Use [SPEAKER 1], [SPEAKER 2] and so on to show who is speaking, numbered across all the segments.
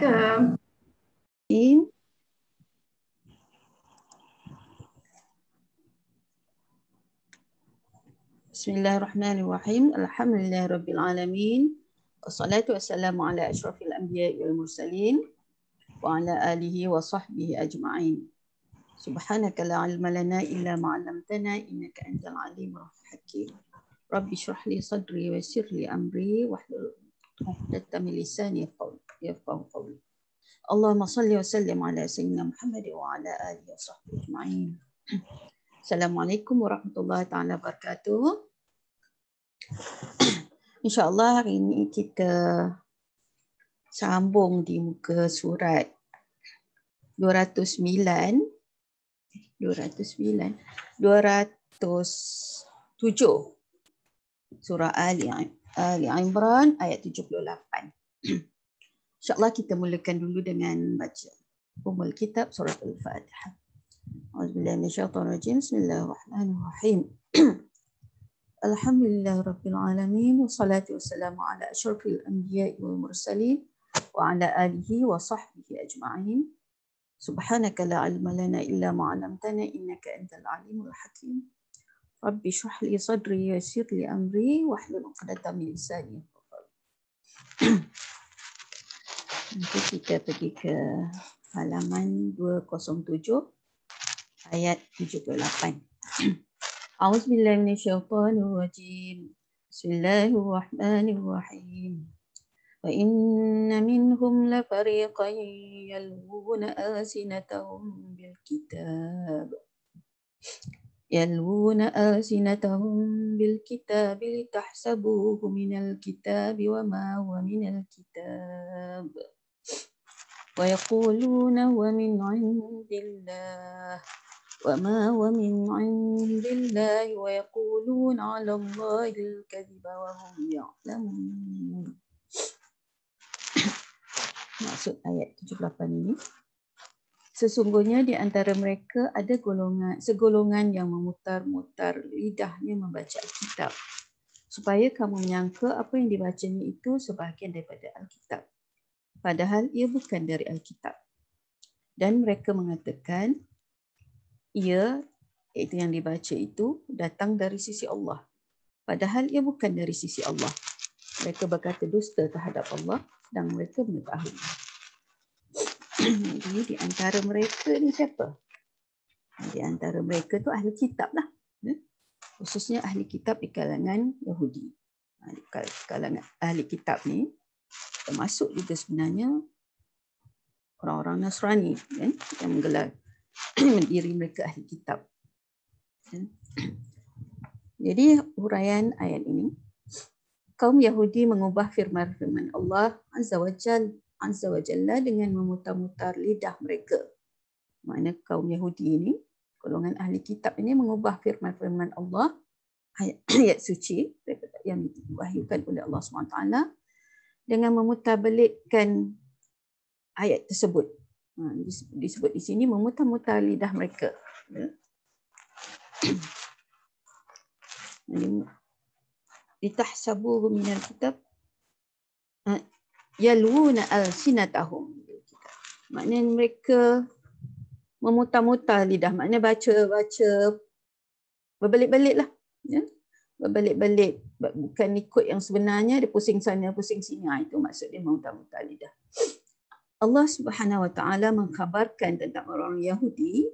[SPEAKER 1] إن بسم الله الرحمن الرحيم الحمد لله رب العالمين والصلاة والسلام على أشرف الأنبياء والمرسلين وعلى آله وصحبه أجمعين سبحانك لا علم لنا إلا ما علمتنا إنك أنت العليم الحكيم رب اشرح لي صدري ويسر لي أمري واحلل عقدة من لساني قولي يفقهوا قولي اللهم صل وسلم على سيدنا محمد وعلى اله وصحبه اجمعين السلام عليكم ورحمه الله تعالى وبركاته ان شاء الله hari ini kita sambung di muka surat 209 209 209 107 surah Ali, Ali Imran ayat 78. InsyaAllah kita mulakan dulu dengan baca umul kitab surat Al-Fatihah. Bismillahirrahmanirrahim. Bismillahirrahmanirrahim. Alhamdulillah Rabbil Alamin Salatu wassalamu ala ashrafil anbiya wal mursalin Wa ala alihi wa sahbihi ajma'in Subhanaka la ilma lana illa ma'alamtana Innaka antal alimul hakim Rabbi shrah li sadri yasir li amri Wahlul uqdata min lisani Nanti kita pergi ke halaman 207 ayat 78. A'udzu billahi minasyaitonir rajim. Bismillahirrahmanirrahim. Wa inna minhum la fariqan yalwuna asinatahum bil kitab. Yalwuna asinatahum bil kitab litahsabuhu minal kitab wa ma huwa minal kitab. kitab. ويقولون ومن عند الله وما ومن عند الله ويقولون على الله الكذب وهم يعلمون maksud ayat 78 ini sesungguhnya di antara mereka ada golongan segolongan yang memutar-mutar lidahnya membaca kitab supaya kamu menyangka apa yang dibacanya itu sebahagian daripada Alkitab padahal ia bukan dari Alkitab. Dan mereka mengatakan ia iaitu yang dibaca itu datang dari sisi Allah. Padahal ia bukan dari sisi Allah. Mereka berkata dusta terhadap Allah dan mereka mengetahui. Jadi di antara mereka ni siapa? Di antara mereka tu ahli kitab lah. Ya? Khususnya ahli kitab di kalangan Yahudi. Ha, kalangan ahli kitab ni termasuk juga sebenarnya orang-orang Nasrani kan? yang menggelar diri mereka ahli kitab. Kan? Jadi huraian ayat ini, kaum Yahudi mengubah firman-firman Allah Azza wa Jal, Azza wa Jalla dengan memutar-mutar lidah mereka. Mana kaum Yahudi ini, golongan ahli kitab ini mengubah firman-firman Allah ayat, ayat suci yang diwahyukan oleh Allah Subhanahu dengan memutarbelitkan ayat tersebut. Ha, disebut di sini memutar-mutar lidah mereka. Ya. Litahsabuhu minal kitab ha, yalwuna al-sinatahum. Maknanya mereka memutar-mutar lidah. Maknanya baca-baca berbelit-belit lah. Ya berbelit balik bukan ikut yang sebenarnya dia pusing sana pusing sini ha, itu maksud dia mautam mutalidah Allah Subhanahu wa taala mengkhabarkan tentang orang Yahudi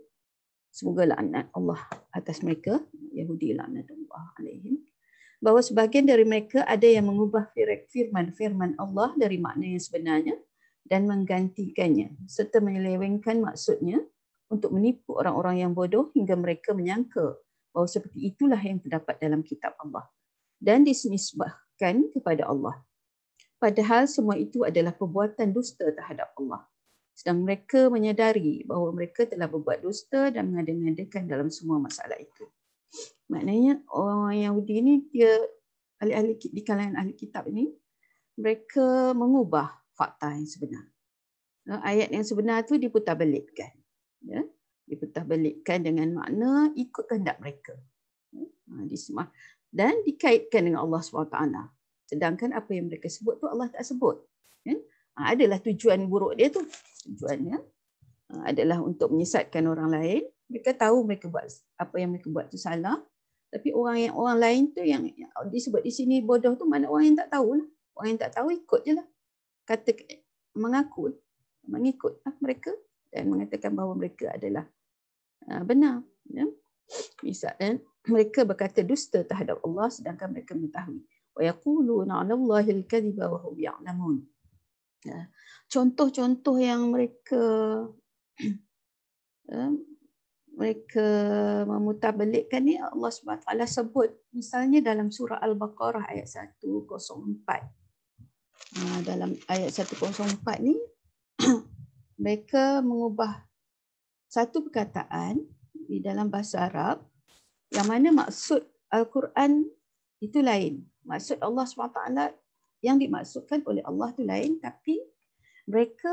[SPEAKER 1] semoga laknat Allah atas mereka Yahudi laknat Allah alaihim bahawa sebagian dari mereka ada yang mengubah firman-firman Allah dari makna yang sebenarnya dan menggantikannya serta menyelewengkan maksudnya untuk menipu orang-orang yang bodoh hingga mereka menyangka bahawa oh, seperti itulah yang terdapat dalam kitab Allah dan disnisbahkan kepada Allah. Padahal semua itu adalah perbuatan dusta terhadap Allah. Sedang mereka menyadari bahawa mereka telah berbuat dusta dan mengadakan dalam semua masalah itu. Maknanya orang Yahudi ini dia ahli-ahli di kalangan ahli kitab ini mereka mengubah fakta yang sebenar. Eh, ayat yang sebenar tu diputar balikkan. Ya? dipertahbalikkan dengan makna ikut kehendak mereka. Ha, di semua dan dikaitkan dengan Allah SWT. Sedangkan apa yang mereka sebut tu Allah tak sebut. Ya? Ha, adalah tujuan buruk dia tu. Tujuannya ha, adalah untuk menyesatkan orang lain. Mereka tahu mereka buat apa yang mereka buat tu salah. Tapi orang yang orang lain tu yang disebut di sini bodoh tu mana orang yang tak tahu lah. Orang yang tak tahu ikut je lah. Kata mengaku, lah. mengikut lah mereka dan mengatakan bahawa mereka adalah Ha, benar ya misalnya eh, mereka berkata dusta terhadap Allah sedangkan mereka mengetahui wa yaquluna 'ala Allahi al-kadhiba wa hum ya'lamun ya. contoh-contoh yang mereka ya, mereka memutarbalikkan ni Allah SWT sebut misalnya dalam surah Al-Baqarah ayat 104 ha, dalam ayat 104 ni mereka mengubah satu perkataan di dalam bahasa Arab yang mana maksud Al-Quran itu lain. Maksud Allah SWT yang dimaksudkan oleh Allah itu lain tapi mereka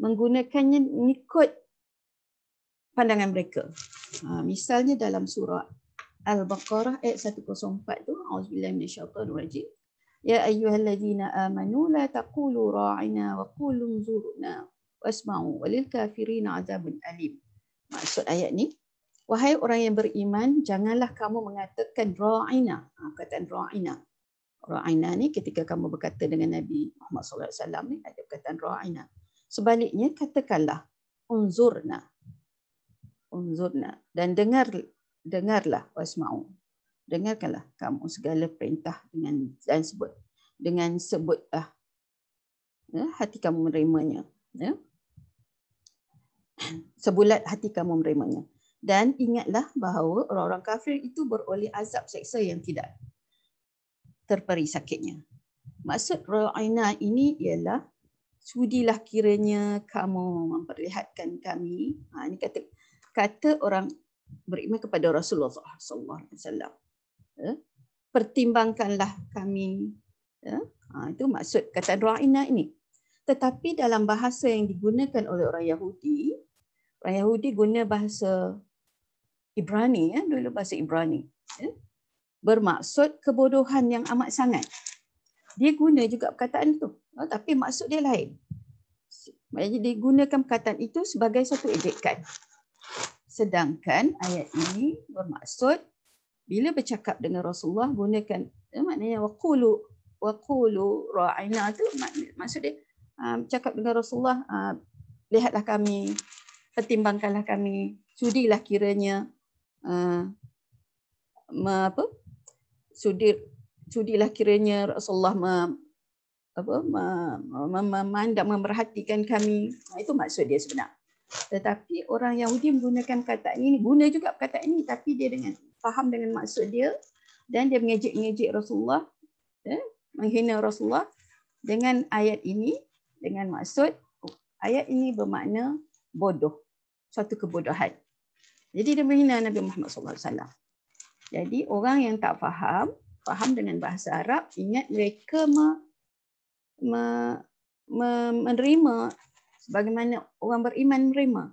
[SPEAKER 1] menggunakannya mengikut pandangan mereka. Ha, misalnya dalam surah Al-Baqarah ayat 104 tu auzubillahi minasyaitanir rajim. Ya ayyuhallazina amanu la taqulu ra'ina wa qulu zurna wasma'u walil kafirin azab alim. Maksud ayat ni, wahai orang yang beriman, janganlah kamu mengatakan ra'ina. Ha, Kataan ra'ina. Ra'ina ni ketika kamu berkata dengan Nabi Muhammad sallallahu alaihi wasallam ni ada perkataan ra'ina. Sebaliknya katakanlah unzurna. Unzurna dan dengar dengarlah wasma'u. Dengarkanlah kamu segala perintah dengan dan sebut dengan sebutlah ya, hati kamu menerimanya ya sebulat hati kamu menerimanya. Dan ingatlah bahawa orang-orang kafir itu beroleh azab seksa yang tidak terperi sakitnya. Maksud ra'ina ini ialah sudilah kiranya kamu memperlihatkan kami. Ha, ini kata kata orang beriman kepada Rasulullah SAW. alaihi ya, Pertimbangkanlah kami. Ya. Ha, itu maksud kata ra'ina ini. Tetapi dalam bahasa yang digunakan oleh orang Yahudi, orang Yahudi guna bahasa Ibrani ya dulu bahasa Ibrani ya. bermaksud kebodohan yang amat sangat dia guna juga perkataan itu oh, tapi maksud dia lain maknanya dia gunakan perkataan itu sebagai satu ejekan sedangkan ayat ini bermaksud bila bercakap dengan Rasulullah gunakan ya, maknanya waqulu waqulu ra'ina tu maksud dia ah, cakap dengan Rasulullah ah, lihatlah kami pertimbangkanlah kami sudilah kiranya uh, apa sudir sudilah kiranya Rasulullah ma, apa memandang ma, memerhatikan kami itu maksud dia sebenarnya tetapi orang Yahudi menggunakan kata ini guna juga kata ini tapi dia dengan faham dengan maksud dia dan dia mengejek-ngejek Rasulullah eh, menghina Rasulullah dengan ayat ini dengan maksud oh, ayat ini bermakna bodoh satu kebodohan. Jadi dia menghina Nabi Muhammad sallallahu alaihi wasallam. Jadi orang yang tak faham, faham dengan bahasa Arab, ingat mereka me, me, me, menerima sebagaimana orang beriman menerima.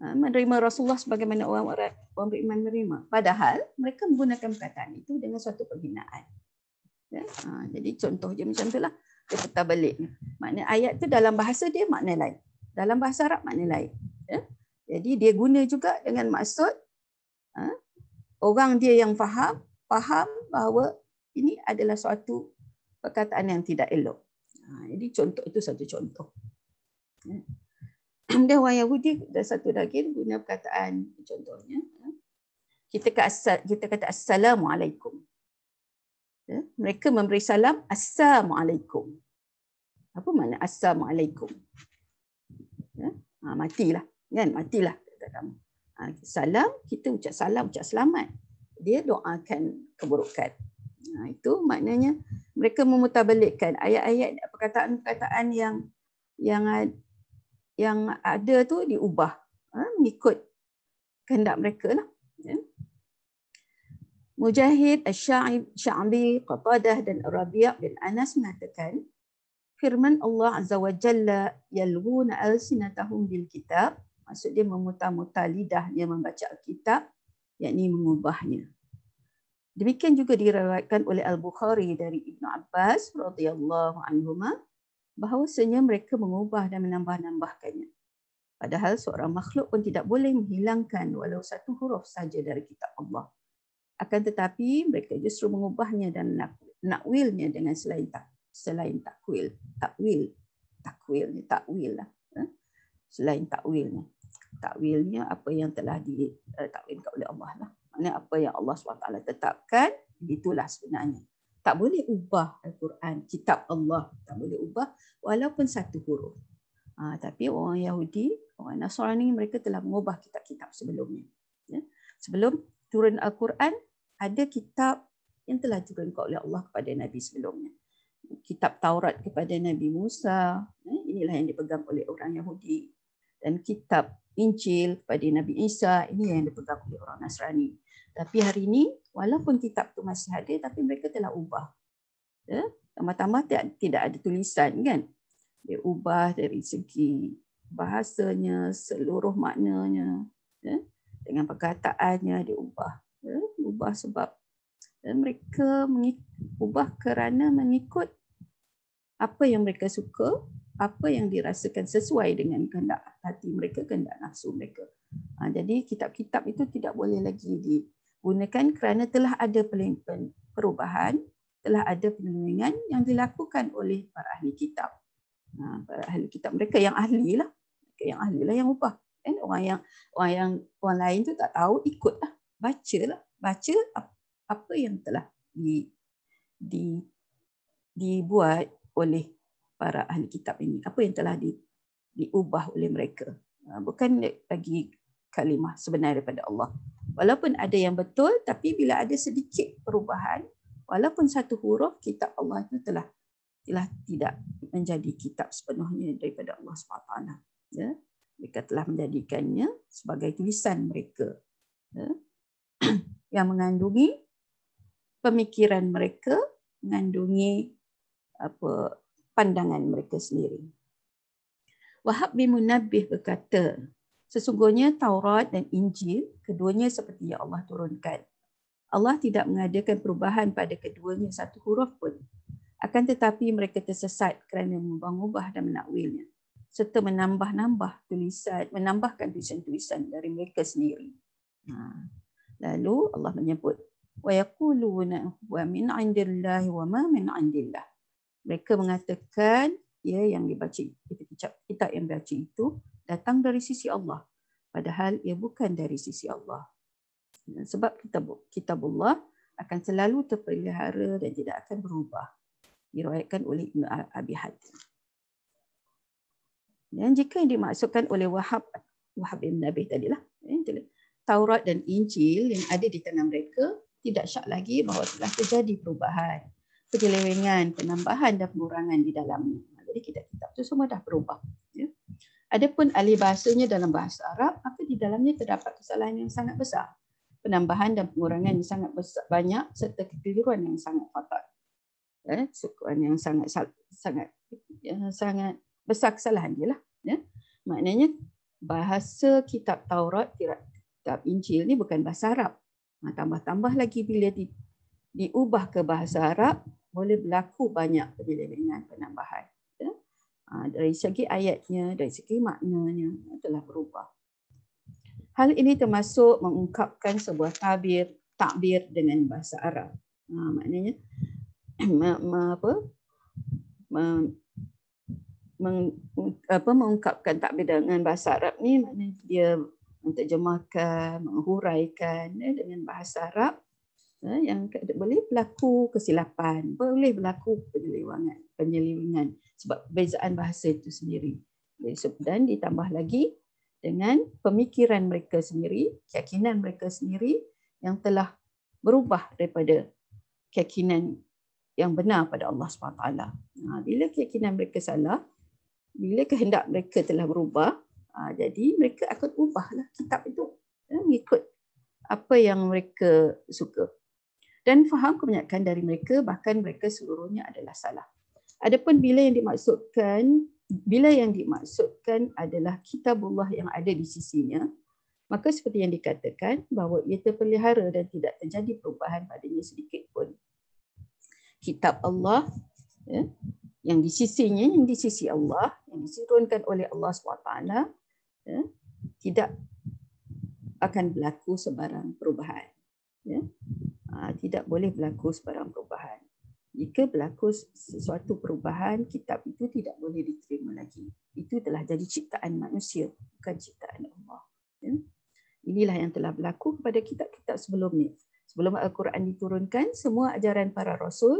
[SPEAKER 1] Ha, menerima Rasulullah sebagaimana orang, orang, orang beriman menerima. Padahal mereka menggunakan perkataan itu dengan suatu penghinaan. Ya? Ha, jadi contoh je macam itulah. Dia petah balik. Makna ayat itu dalam bahasa dia makna lain. Dalam bahasa Arab makna lain. Ya. Jadi dia guna juga dengan maksud ha, orang dia yang faham, faham bahawa ini adalah suatu perkataan yang tidak elok. Ha, jadi contoh itu satu contoh. Ya. Dan orang Yahudi dan satu lagi guna perkataan contohnya. Ha. Kita kata, kita kata Assalamualaikum. Ya, mereka memberi salam Assalamualaikum. Apa makna Assalamualaikum? Ha, matilah kan matilah kata kamu ha, salam kita ucap salam ucap selamat dia doakan keburukan ha, itu maknanya mereka memutabalikkan ayat-ayat perkataan-perkataan yang yang yang ada tu diubah ha, mengikut kehendak mereka lah. Ya. Mujahid, Asy'ib, Sya'bi, Qatadah dan Rabi' bin Anas mengatakan firman Allah Azza wa Jalla yalghuna alsinatahum bil kitab Maksud dia memutar-mutar lidah dia membaca Alkitab, yakni mengubahnya. Demikian juga diriwayatkan oleh Al-Bukhari dari Ibn Abbas radhiyallahu bahawa bahawasanya mereka mengubah dan menambah-nambahkannya. Padahal seorang makhluk pun tidak boleh menghilangkan walau satu huruf saja dari kitab Allah. Akan tetapi mereka justru mengubahnya dan nakwilnya dengan selain tak selain takwil, takwil, takwil, takwil lah. Eh? Selain takwilnya takwilnya apa yang telah ditakwilkan eh, oleh Allah lah. Maknanya apa yang Allah SWT tetapkan, itulah sebenarnya. Tak boleh ubah Al-Quran, kitab Allah. Tak boleh ubah walaupun satu huruf. Ha, tapi orang Yahudi, orang Nasrani mereka telah mengubah kitab-kitab sebelumnya. Ya? Sebelum turun Al-Quran, ada kitab yang telah diturunkan oleh Allah kepada Nabi sebelumnya. Kitab Taurat kepada Nabi Musa. Ya, inilah yang dipegang oleh orang Yahudi. Dan kitab Injil, pada Nabi Isa. Ini yang dipegang oleh orang Nasrani. Tapi hari ini, walaupun kitab itu masih ada, tapi mereka telah ubah. Ya? Tambah-tambah tama tidak ada tulisan kan. Dia ubah dari segi bahasanya, seluruh maknanya. Ya? Dengan perkataannya, dia ubah. Ya? Ubah sebab dan ya, mereka mengubah kerana mengikut apa yang mereka suka apa yang dirasakan sesuai dengan kehendak hati mereka, kehendak nafsu mereka. Ha, jadi kitab-kitab itu tidak boleh lagi digunakan kerana telah ada perubahan, telah ada penelitian yang dilakukan oleh para ahli kitab. Ha, para ahli kitab mereka yang ahli lah, mereka yang ahli lah yang ubah. Dan orang yang orang yang orang lain tu tak tahu ikutlah baca lah baca apa yang telah di di dibuat oleh para ahli kitab ini apa yang telah di, diubah oleh mereka ah, bukan lagi kalimah sebenar daripada Allah walaupun ada yang betul tapi bila ada sedikit perubahan walaupun satu huruf kitab Allah itu telah telah tidak menjadi kitab sepenuhnya daripada Allah SWT. Ya? Mereka telah menjadikannya sebagai tulisan mereka ya? yang mengandungi pemikiran mereka, mengandungi apa pandangan mereka sendiri. Wahab bin Munabbih berkata, sesungguhnya Taurat dan Injil, keduanya seperti yang Allah turunkan. Allah tidak mengadakan perubahan pada keduanya satu huruf pun. Akan tetapi mereka tersesat kerana mengubah-ubah dan menakwilnya. Serta menambah-nambah tulisan, menambahkan tulisan-tulisan dari mereka sendiri. Ha. Lalu Allah menyebut, وَيَقُولُونَ هُوَ مِنْ عِنْدِ اللَّهِ وَمَا مِنْ عِنْدِ اللَّهِ mereka mengatakan ya yang dibaca kita kitab kita yang baca itu datang dari sisi Allah padahal ia bukan dari sisi Allah sebab kitab Allah akan selalu terpelihara dan tidak akan berubah diriwayatkan oleh Ibn Abi Hatim dan jika yang dimaksudkan oleh Wahab Wahab bin Nabi lah, Taurat dan Injil yang ada di tangan mereka tidak syak lagi bahawa telah terjadi perubahan penyelewengan, penambahan dan pengurangan di dalamnya. Ha, jadi kitab-kitab itu semua dah berubah. Ya. Adapun alih bahasanya dalam bahasa Arab, maka di dalamnya terdapat kesalahan yang sangat besar. Penambahan dan pengurangan yang sangat besar, banyak serta kekeliruan yang sangat fatal. Ya, sukuan yang sangat sangat ya, sangat besar kesalahan dia lah. Ya. Maknanya bahasa kitab Taurat, kitab Injil ni bukan bahasa Arab. Ha, tambah-tambah lagi bila di, diubah ke bahasa Arab, boleh berlaku banyak penyelewengan penambahan. Ya? Ah, dari segi ayatnya, dari segi maknanya telah berubah. Hal ini termasuk mengungkapkan sebuah tabir, takbir dengan bahasa Arab. Ha, maknanya ma, ma, apa? Ma, meng, apa mengungkapkan takbir dengan bahasa Arab ni maknanya dia menterjemahkan, menghuraikan ya, dengan bahasa Arab Ha, yang boleh berlaku kesilapan, boleh berlaku penyelewangan, penyelewangan sebab perbezaan bahasa itu sendiri. dan ditambah lagi dengan pemikiran mereka sendiri, keyakinan mereka sendiri yang telah berubah daripada keyakinan yang benar pada Allah SWT. Nah, ha, bila keyakinan mereka salah, bila kehendak mereka telah berubah, ha, jadi mereka akan ubahlah kitab itu mengikut apa yang mereka suka dan faham kebanyakan dari mereka bahkan mereka seluruhnya adalah salah. Adapun bila yang dimaksudkan bila yang dimaksudkan adalah kitabullah yang ada di sisinya, maka seperti yang dikatakan bahawa ia terpelihara dan tidak terjadi perubahan padanya sedikit pun. Kitab Allah ya, yang di sisinya, yang di sisi Allah, yang disuruhkan oleh Allah SWT, ya, tidak akan berlaku sebarang perubahan. Ya. Ah, tidak boleh berlaku sebarang perubahan. Jika berlaku sesuatu perubahan, kitab itu tidak boleh diterima lagi. Itu telah jadi ciptaan manusia, bukan ciptaan Allah. Ya? Inilah yang telah berlaku kepada kitab-kitab sebelum ini. Sebelum Al-Quran diturunkan, semua ajaran para rasul,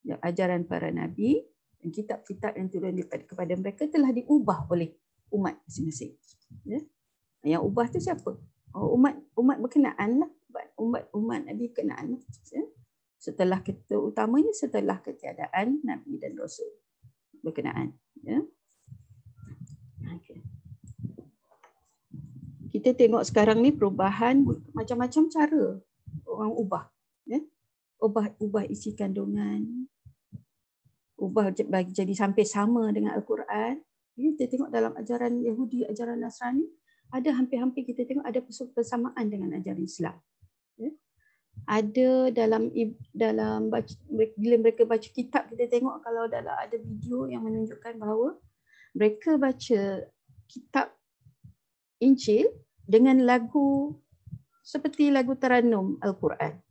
[SPEAKER 1] ya, ajaran para nabi, dan kitab-kitab yang turun kepada mereka telah diubah oleh umat masing-masing. Ya? Yang ubah tu siapa? Oh, umat umat berkenaan lah buat umat-umat Nabi kenaan ya. setelah kita utamanya setelah ketiadaan Nabi dan Rasul berkenaan ya. kita tengok sekarang ni perubahan macam-macam cara orang ubah ya. ubah ubah isi kandungan ubah bagi jadi sampai sama dengan al-Quran kita tengok dalam ajaran Yahudi ajaran Nasrani ada hampir-hampir kita tengok ada persamaan dengan ajaran Islam ada dalam dalam bila mereka baca kitab kita tengok kalau dalam ada video yang menunjukkan bahawa mereka baca kitab Injil dengan lagu seperti lagu teranum Al-Quran.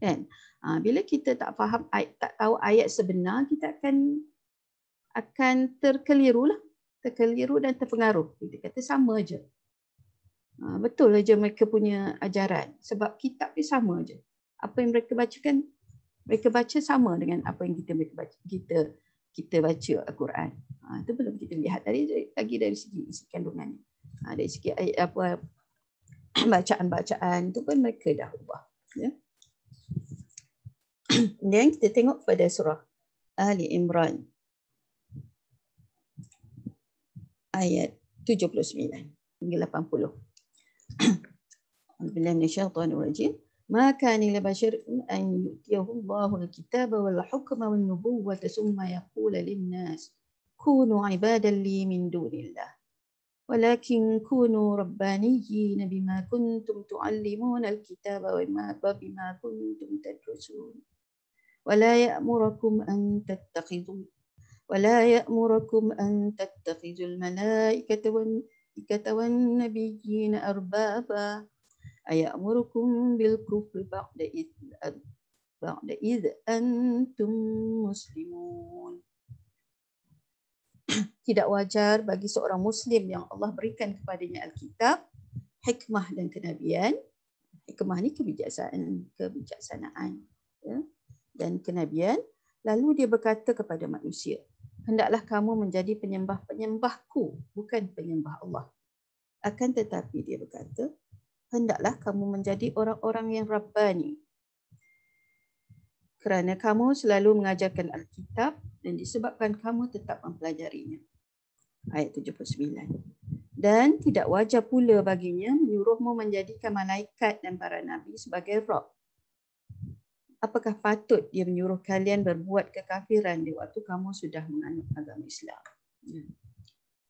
[SPEAKER 1] Kan? Ha, bila kita tak faham tak tahu ayat sebenar kita akan akan terkelirulah, terkeliru dan terpengaruh. Kita kata sama aja. Ha, betul aja lah mereka punya ajaran sebab kitab ni sama aja. Apa yang mereka baca kan mereka baca sama dengan apa yang kita mereka baca kita kita baca Al-Quran. Ha, itu belum kita lihat dari lagi dari segi isi kandungan. Ha, dari segi apa bacaan-bacaan itu pun mereka dah ubah. Ya. Kemudian kita tengok pada surah Ali Imran ayat 79 hingga 80. بالله من الشيطان الرجيم ما كان لبشر أن يؤتيه الله الكتاب والحكم والنبوة ثم يقول للناس كونوا عبادا لي من دون الله ولكن كونوا ربانيين بما كنتم تعلمون الكتاب بما كنتم تدرسون ولا يأمركم أن تتخذوا ولا يأمركم أن تتخذوا الملائكة والملائكة كتوان نبيين أربابا أيأمركم بالكفر بعد id بعد إذ أنتم muslimun tidak wajar bagi seorang Muslim yang Allah berikan kepadanya Alkitab, hikmah dan kenabian. Hikmah ini kebijaksanaan, kebijaksanaan ya? dan kenabian. Lalu dia berkata kepada manusia, hendaklah kamu menjadi penyembah-penyembahku, bukan penyembah Allah. Akan tetapi dia berkata, hendaklah kamu menjadi orang-orang yang Rabbani. Kerana kamu selalu mengajarkan Alkitab dan disebabkan kamu tetap mempelajarinya. Ayat 79. Dan tidak wajar pula baginya menyuruhmu menjadikan malaikat dan para nabi sebagai Rabb apakah patut dia menyuruh kalian berbuat kekafiran di waktu kamu sudah menganut agama Islam? Ya.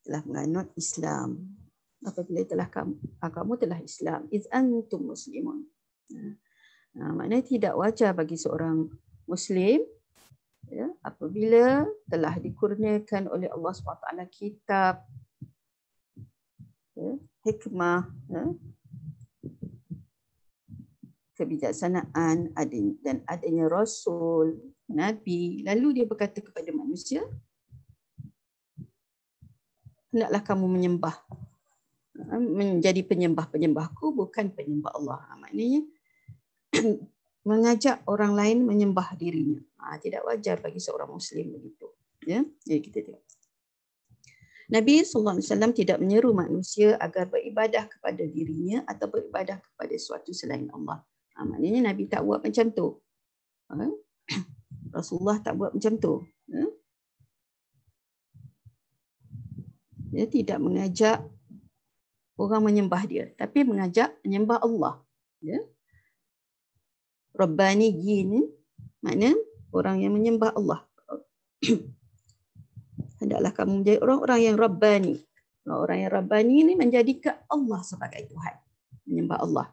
[SPEAKER 1] Telah menganut Islam. Apabila telah kamu, ah, kamu telah Islam. Iz antum muslimun. Nah, ya. maknanya tidak wajar bagi seorang Muslim ya, apabila telah dikurniakan oleh Allah SWT kitab ya, hikmah ya, kebijaksanaan dan adanya Rasul, Nabi. Lalu dia berkata kepada manusia, hendaklah kamu menyembah, eh, menjadi penyembah-penyembahku bukan penyembah Allah. Ha, maknanya mengajak orang lain menyembah dirinya. Ha, tidak wajar bagi seorang Muslim begitu. Ya, jadi kita tengok. Nabi sallallahu alaihi wasallam tidak menyeru manusia agar beribadah kepada dirinya atau beribadah kepada sesuatu selain Allah. Ha, maknanya Nabi tak buat macam tu. Ha? Rasulullah tak buat macam tu. Ha? Dia tidak mengajak orang menyembah dia. Tapi mengajak menyembah Allah. Ya? Rabbani jin. Makna orang yang menyembah Allah. Hendaklah kamu menjadi orang-orang yang Rabbani. Orang-orang yang Rabbani ini menjadikan Allah sebagai Tuhan. Menyembah Allah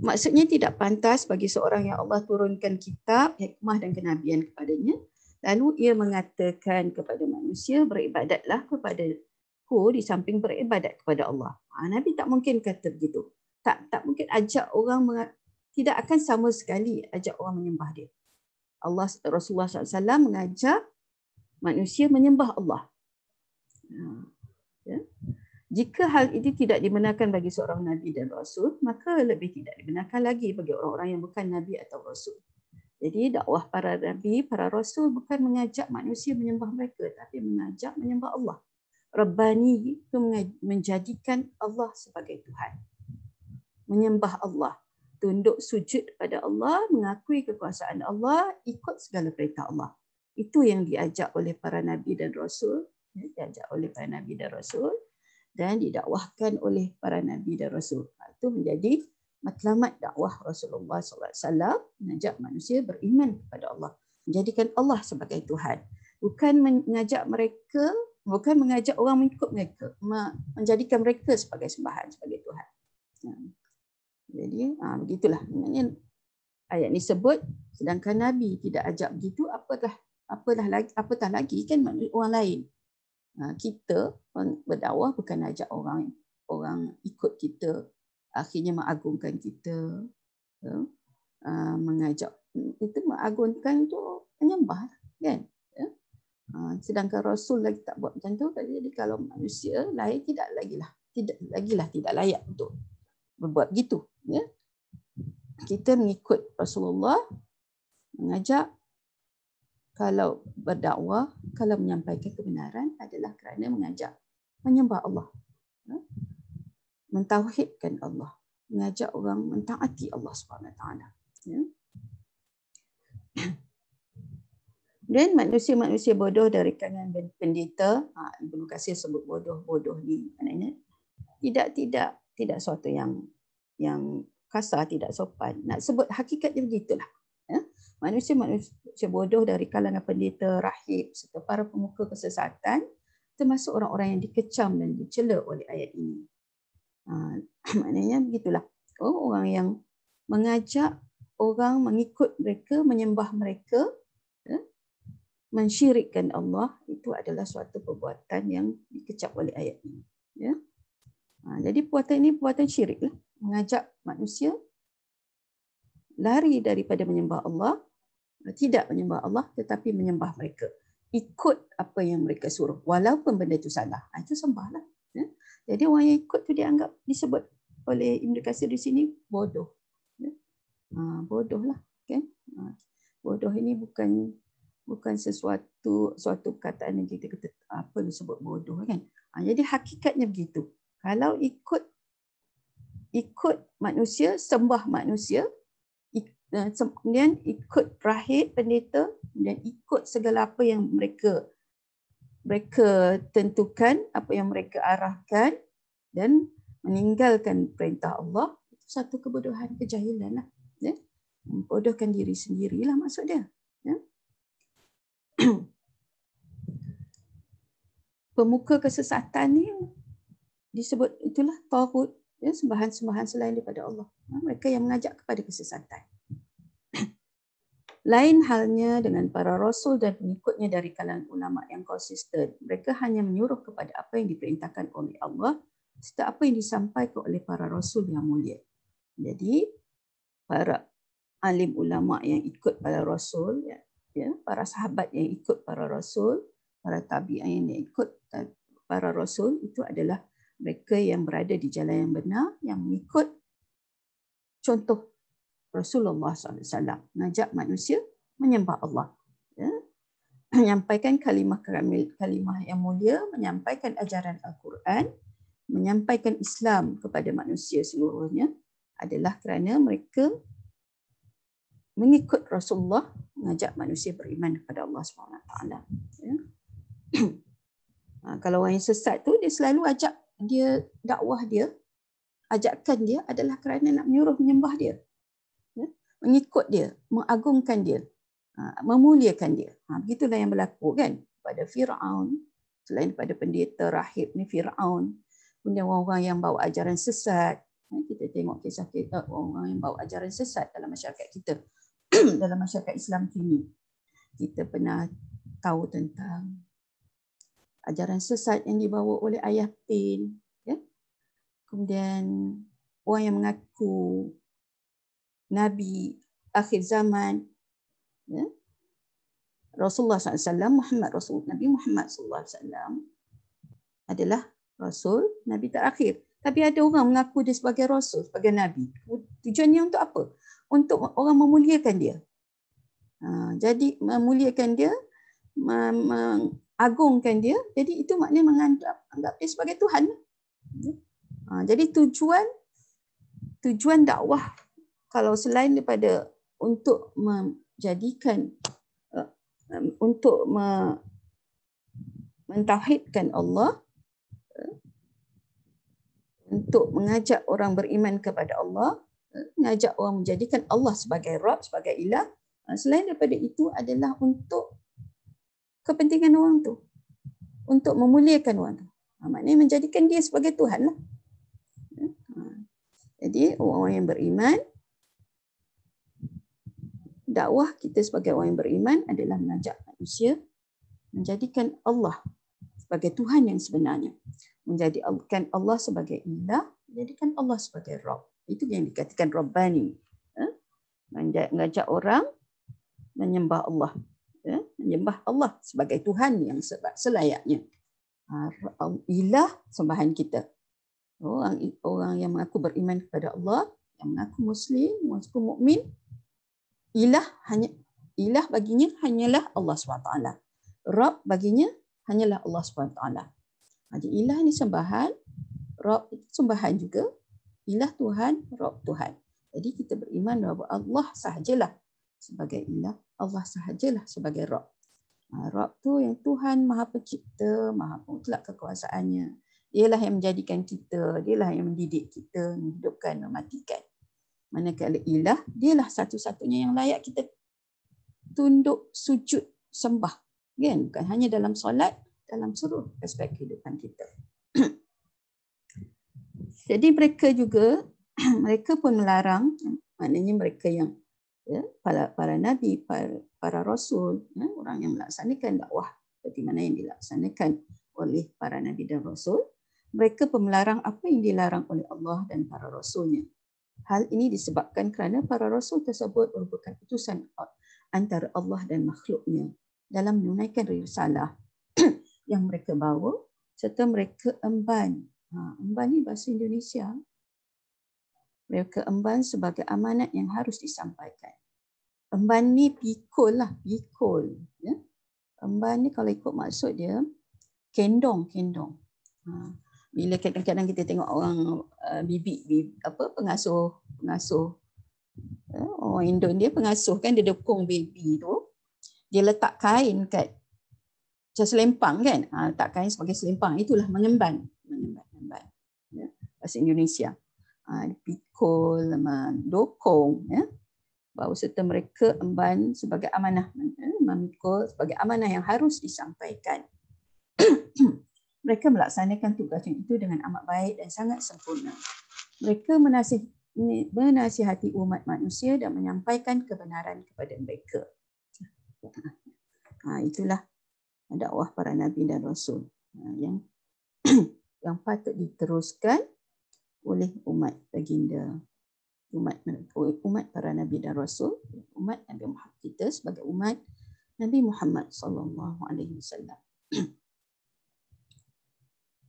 [SPEAKER 1] maksudnya tidak pantas bagi seorang yang Allah turunkan kitab hikmah dan kenabian kepadanya lalu ia mengatakan kepada manusia beribadatlah kepada ku di samping beribadat kepada Allah ha, nabi tak mungkin kata begitu tak tak mungkin ajak orang tidak akan sama sekali ajak orang menyembah dia Allah Rasulullah SAW mengajak manusia menyembah Allah ha, ya jika hal ini tidak dibenarkan bagi seorang Nabi dan Rasul, maka lebih tidak dibenarkan lagi bagi orang-orang yang bukan Nabi atau Rasul. Jadi dakwah para Nabi, para Rasul bukan mengajak manusia menyembah mereka, tapi mengajak menyembah Allah. Rabbani itu menjadikan Allah sebagai Tuhan. Menyembah Allah. Tunduk sujud pada Allah, mengakui kekuasaan Allah, ikut segala perintah Allah. Itu yang diajak oleh para Nabi dan Rasul. Ya, diajak oleh para Nabi dan Rasul dan didakwahkan oleh para nabi dan rasul. Ha, itu menjadi matlamat dakwah Rasulullah sallallahu alaihi wasallam mengajak manusia beriman kepada Allah, menjadikan Allah sebagai Tuhan. Bukan mengajak mereka, bukan mengajak orang mengikut mereka, menjadikan mereka sebagai sembahan sebagai Tuhan. Ha. Jadi, ha, begitulah maknanya ayat ini sebut sedangkan nabi tidak ajak begitu apalah apalah lagi apatah lagi kan orang lain. kita berdakwah bukan ajak orang orang ikut kita akhirnya mengagungkan kita ya? uh, mengajak itu mengagungkan itu menyembah lah, kan ya? uh, sedangkan rasul lagi tak buat macam tu jadi kalau manusia lain tidak lagi lah tidak lagi lah tidak layak untuk berbuat gitu ya? kita mengikut rasulullah mengajak kalau berdakwah kalau menyampaikan kebenaran adalah kerana mengajak menyembah Allah. Ya? Mentauhidkan Allah. Mengajak orang mentaati Allah SWT. Ya? Dan manusia-manusia bodoh dari kalangan pendeta, ha, Ibnu kasih sebut bodoh-bodoh ni, maknanya tidak-tidak tidak suatu yang yang kasar, tidak sopan. Nak sebut hakikatnya begitulah. Ya? Manusia-manusia bodoh dari kalangan pendeta, rahib, serta para pemuka kesesatan, termasuk orang-orang yang dikecam dan dicela oleh ayat ini. Ha, maknanya begitulah. Oh, orang yang mengajak orang mengikut mereka, menyembah mereka, eh, mensyirikkan Allah, itu adalah suatu perbuatan yang dikecam oleh ayat ini. Ya. Ha, jadi perbuatan ini perbuatan syiriklah, Mengajak manusia lari daripada menyembah Allah, tidak menyembah Allah tetapi menyembah mereka ikut apa yang mereka suruh walaupun benda itu salah ah, itu sembahlah ya. jadi orang yang ikut tu dianggap disebut oleh Ibn Kasir di sini bodoh ya. ah, bodohlah kan ah, bodoh ini bukan bukan sesuatu suatu perkataan yang kita kata apa disebut bodoh kan jadi hakikatnya begitu kalau ikut ikut manusia sembah manusia kemudian ikut rahib pendeta dan ikut segala apa yang mereka mereka tentukan apa yang mereka arahkan dan meninggalkan perintah Allah itu satu kebodohan kejahilan lah ya membodohkan diri sendirilah maksud dia ya pemuka kesesatan ni disebut itulah tauhid ya sembahan-sembahan selain daripada Allah ha, mereka yang mengajak kepada kesesatan lain halnya dengan para rasul dan pengikutnya dari kalangan ulama yang konsisten. Mereka hanya menyuruh kepada apa yang diperintahkan oleh Allah serta apa yang disampaikan oleh para rasul yang mulia. Jadi para alim ulama yang ikut para rasul ya, ya para sahabat yang ikut para rasul, para tabi'in yang ikut para rasul itu adalah mereka yang berada di jalan yang benar yang mengikut contoh Rasulullah SAW mengajak manusia menyembah Allah. Ya? Menyampaikan kalimah kalimah yang mulia, menyampaikan ajaran Al-Quran, menyampaikan Islam kepada manusia seluruhnya adalah kerana mereka mengikut Rasulullah mengajak manusia beriman kepada Allah SWT. Ya? Ha, kalau orang yang sesat tu dia selalu ajak dia dakwah dia ajakkan dia adalah kerana nak menyuruh menyembah dia mengikut dia, mengagungkan dia, ha, memuliakan dia. Ha, begitulah yang berlaku kan pada Fir'aun. Selain pada pendeta rahib ni Fir'aun. Punya orang-orang yang bawa ajaran sesat. Ha, kita tengok kisah kita orang yang bawa ajaran sesat dalam masyarakat kita. dalam masyarakat Islam kini. Kita pernah tahu tentang ajaran sesat yang dibawa oleh Ayah Pin. Ya? Kemudian orang yang mengaku Nabi akhir zaman ya? Rasulullah SAW Muhammad Rasul Nabi Muhammad SAW adalah Rasul Nabi terakhir. Tapi ada orang mengaku dia sebagai Rasul, sebagai Nabi. Tujuannya untuk apa? Untuk orang memuliakan dia. Ha, jadi memuliakan dia, mengagungkan dia. Jadi itu maknanya menganggap anggap dia sebagai Tuhan. Ha, jadi tujuan tujuan dakwah kalau selain daripada untuk menjadikan uh, um, untuk mentauhidkan Allah uh, untuk mengajak orang beriman kepada Allah uh, mengajak orang menjadikan Allah sebagai rab sebagai ilah selain daripada itu adalah untuk kepentingan orang tu untuk memuliakan orang tu ha, maknanya menjadikan dia sebagai tuhanlah ha. jadi orang-orang yang beriman dakwah kita sebagai orang yang beriman adalah mengajak manusia menjadikan Allah sebagai Tuhan yang sebenarnya. Menjadikan Allah sebagai ilah, menjadikan Allah sebagai Rabb. Itu yang dikatakan Rabbani. Eh? Mengajak orang menyembah Allah. Eh? Menyembah Allah sebagai Tuhan yang selayaknya. Ha, ilah sembahan kita. Orang orang yang mengaku beriman kepada Allah, yang mengaku Muslim, mengaku mukmin ilah hanya ilah baginya hanyalah Allah SWT. Rab baginya hanyalah Allah SWT. Ha, jadi ilah ni sembahan, Rab sembahan juga. Ilah Tuhan, Rab Tuhan. Jadi kita beriman bahawa Allah sahajalah sebagai ilah, Allah sahajalah sebagai Rab. Ha, Rab tu yang Tuhan maha pencipta, maha mutlak kekuasaannya. Dialah yang menjadikan kita, dialah yang mendidik kita, menghidupkan, mematikan manakala ilah dia lah satu-satunya yang layak kita tunduk sujud sembah kan bukan hanya dalam solat dalam seluruh aspek kehidupan kita jadi mereka juga mereka pun melarang maknanya mereka yang ya, para para nabi para, para rasul ya, orang yang melaksanakan dakwah seperti mana yang dilaksanakan oleh para nabi dan rasul mereka pemelarang apa yang dilarang oleh Allah dan para rasulnya Hal ini disebabkan kerana para rasul tersebut merupakan utusan antara Allah dan makhluknya dalam menunaikan risalah yang mereka bawa serta mereka emban. Ha, emban ini bahasa Indonesia. Mereka emban sebagai amanat yang harus disampaikan. Emban ni pikul lah, pikul. Ya? Emban ni kalau ikut maksud dia, kendong, kendong. Ha, bila kadang-kadang kita tengok orang uh, bibik bib, apa pengasuh pengasuh uh, orang Indon dia pengasuh kan dia dokong baby tu dia letak kain kat macam selempang kan ha, letak kain sebagai selempang itulah mengemban mengemban mengemban ya bahasa Indonesia ha, pikul man, dokong ya bahawa serta mereka emban sebagai amanah eh, memikul sebagai amanah yang harus disampaikan mereka melaksanakan tugas itu dengan amat baik dan sangat sempurna. Mereka menasih, menasihati umat manusia dan menyampaikan kebenaran kepada mereka. Ha, itulah dakwah para nabi dan rasul ha, yang yang patut diteruskan oleh umat baginda umat umat para nabi dan rasul umat Nabi Muhammad kita sebagai umat Nabi Muhammad sallallahu alaihi wasallam.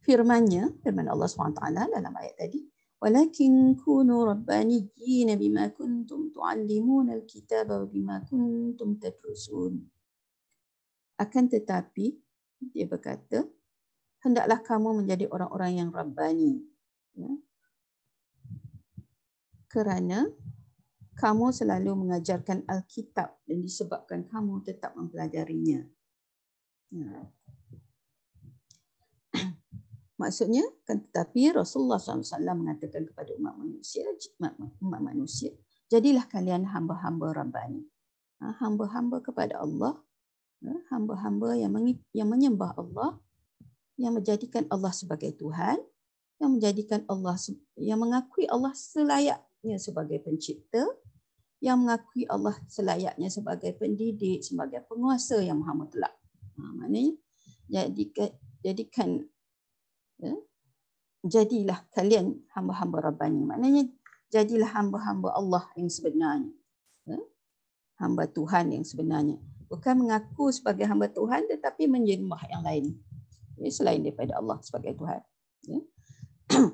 [SPEAKER 1] firmannya, firman Allah SWT dalam ayat tadi. Walakin kunu rabbaniyyin bima kuntum tu'allimun al-kitab wa bima kuntum tadrusun. Akan tetapi, dia berkata, hendaklah kamu menjadi orang-orang yang rabbani. Ya. Kerana kamu selalu mengajarkan Alkitab dan disebabkan kamu tetap mempelajarinya. Ya. Maksudnya, kan, tetapi Rasulullah SAW mengatakan kepada umat manusia, umat manusia, jadilah kalian hamba-hamba Rabbani. Ha, hamba-hamba kepada Allah. Ha, hamba-hamba yang, yang menyembah Allah. Yang menjadikan Allah sebagai Tuhan. Yang menjadikan Allah, yang mengakui Allah selayaknya sebagai pencipta. Yang mengakui Allah selayaknya sebagai pendidik, sebagai penguasa yang Muhammad telah. Ha, maknanya, jadikan, jadikan ya, jadilah kalian hamba-hamba Rabbani. Maknanya jadilah hamba-hamba Allah yang sebenarnya. Ya, hamba Tuhan yang sebenarnya. Bukan mengaku sebagai hamba Tuhan tetapi menyembah yang lain. Ya, selain daripada Allah sebagai Tuhan. Ya.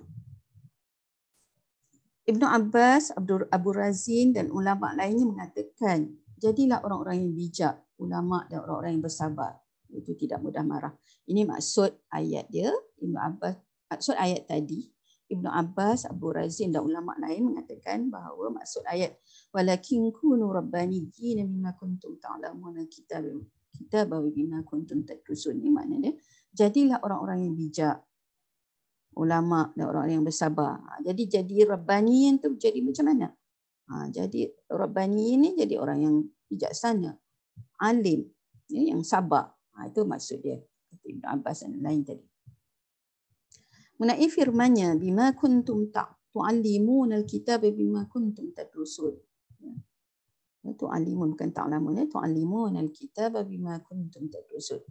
[SPEAKER 1] Ibnu Abbas, Abdul Abu Razin dan ulama lainnya mengatakan, jadilah orang-orang yang bijak, ulama dan orang-orang yang bersabar itu tidak mudah marah. Ini maksud ayat dia Ibnu Abbas maksud ayat tadi Ibnu Abbas, Abu Razin dan ulama lain mengatakan bahawa maksud ayat walakin kunu rabbaniyyin mimma kuntum ta'lamun kita kita bahawa bima kuntum takusun ni dia. jadilah orang-orang yang bijak ulama dan orang-orang yang bersabar. Ha, jadi jadi rabbaniyyin tu jadi macam mana? Ha, jadi rabbaniyyin ni jadi orang yang bijaksana, alim, ya, yang sabar. Ha, itu maksud dia kata Ibn Abbas dan lain tadi. Mengenai firmannya, bima kuntum tak tu'allimun al-kitab bima kuntum tadrusun. Ya. ya tu'allimun bukan ta'lamun, ya. tu'allimun al-kitab bima kuntum tadrusun.